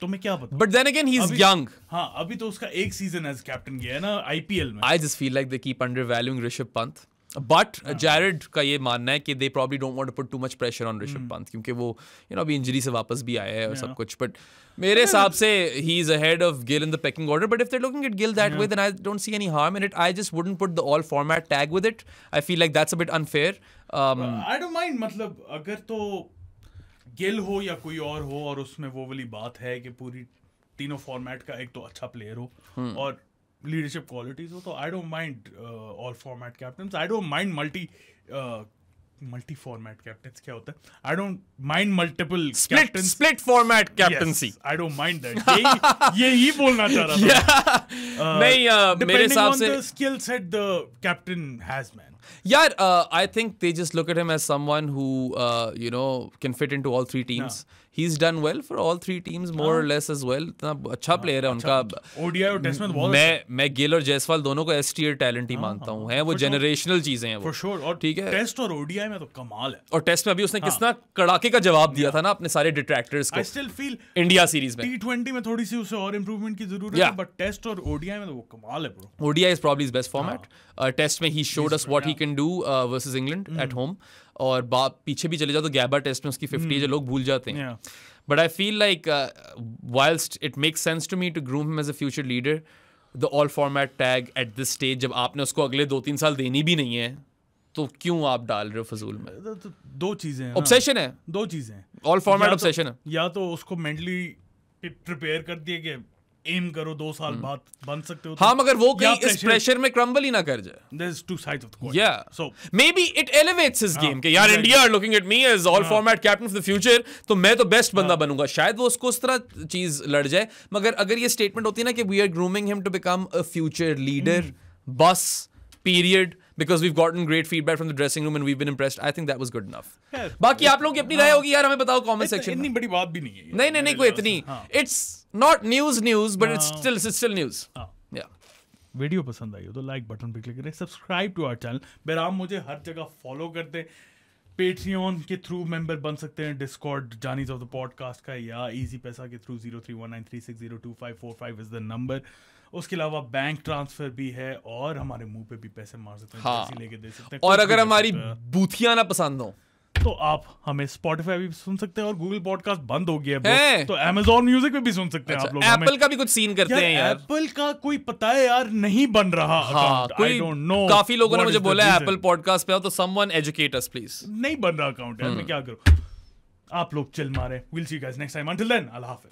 तुम्हें तो क्या पता but then again he is young हां अभी तो उसका एक सीजन एज कैप्टन गया है ना आईपीएल में I just feel like they keep undervaluing Rishabh Pant but Jarrod uh, हाँ। का ये मानना है कि they probably don't want to put too much pressure on Rishabh Pant क्योंकि वो यू नो अभी इंजरी से वापस भी आया है और सब कुछ बट मेरे हिसाब से he is ahead of Gill in the packing order but if they looking at Gill that way then I don't see any harm in it I just wouldn't put the all format tag with it I feel like that's a bit unfair I don't mind मतलब अगर तो गिल हो या कोई और हो और उसमें वो वाली बात है कि पूरी तीनों फॉर्मेट का एक तो अच्छा प्लेयर हो हम्म। और लीडरशिप क्वालिटीज हो तो I don't mind all format captain I don't mind multi multi format captain क्या होता है I don't mind multiple captain split format captaincy I don't mind that ये ही बोलना चाह रहा था uh, नहीं uh, मेरे हिसाब से skill set the captain has man यार I think they just look at him as someone who you know can fit into all three teams yeah. He is done well for all three teams more less as well इतना अच्छा player हाँ, है अच्छा। उनका ODI और test में बहुत मैं मैं गिल और जयसवाल दोनों को एस टी टीयर टैलेंट ही हाँ, मानता हाँ, हूं हैं वो जनरेशनल चीजें हैं वो श्योर और ठीक है टेस्ट और ओडीआई में तो कमाल है और टेस्ट में अभी उसने कितना कड़ाके का जवाब दिया था ना अपने सारे डिट्रैक्टर्स को I still feel India series में टी20 में थोड़ी सी उसे और इंप्रूवमेंट की जरूरत है बट टेस्ट और ओडीआई में तो वो कमाल है bro ODI is probably his best format test में ही showed us what he can do versus England at home और बाप पीछे भी चले जाओ तो गैबा टेस्ट में उसकी फिफ्टी जो hmm. लोग भूल जाते हैं but I feel like wild it makes sense to me to groom him as a future leader the all format tag at this stage जब आपने उसको अगले दो तीन साल देनी भी नहीं है तो क्यों आप डाल रहे हो फजूल में तो, तो दो चीजें ऑब्सेशन हाँ। है दो चीजें ऑल फॉर्मेट ऑब्सेशन है या तो उसको मेंटली प्रिपेयर कर दिए कि एम करो दो साल हम्म। बाद बन सकते हो तो हाँ मगर वो कहीं इस प्रेशर में क्रम्बल ही ना कर जाए there is two sides of the coin या so may be it elevates his game के यार India are looking at me as all format captain of the future तो मैं तो बेस्ट बंदा हाँ। बनूंगा शायद वो उसको उस तरह चीज लड़ जाए मगर अगर ये स्टेटमेंट होती है ना कि we are grooming him to become a future leader बस period because we've gotten great feedback from the dressing room and we been impressed I think that was good enough बाकी आप लोगों की अपनी हाँ। राय होगी यार हमें बताओ कमेंट सेक्शन इतनी बड़ी बात भी नहीं है नहीं नहीं नहीं कोई इतनी इट्स हाँ। Not news news but it's still still news video पसंद आई हो तो लाइक बटन पर क्लिक करें सब्सक्राइब टू आवर चैनल बेराम मुझे हर जगह फॉलो कर करते पेट्रियन के थ्रू मेंबर बन सकते हैं डिस्कॉर्ड जानीज ऑफ द पॉडकास्ट का या इजी पैसा के through zero three one nine three six zero two five four five is the number उसके अलावा बैंक ट्रांसफर भी है और हमारे मुंह पे भी पैसे मार सकते हैं हाँ। लेके दे सकते हैं और अगर हमारी बूथियां ना पसंद हो तो आप हमें स्पॉटिफाई भी सुन सकते हैं और गूगल पॉडकास्ट बंद हो गया है तो Amazon म्यूजिक में भी सुन सकते हैं आप अच्छा, लोग एप्पल का भी कुछ सीन करते हैं यार एप्पल का कोई पता है यार नहीं बन रहा आई डोंट नो काफी लोगों ने मुझे बोला है एप्पल पॉडकास्ट पे आओ तो समवन एजुकेट अस प्लीज नहीं बन रहा अकाउंट यार मैं हम्म। क्या करूं आप लोग चिल मारे we'll see guys next time until then अल्लाह हाफिज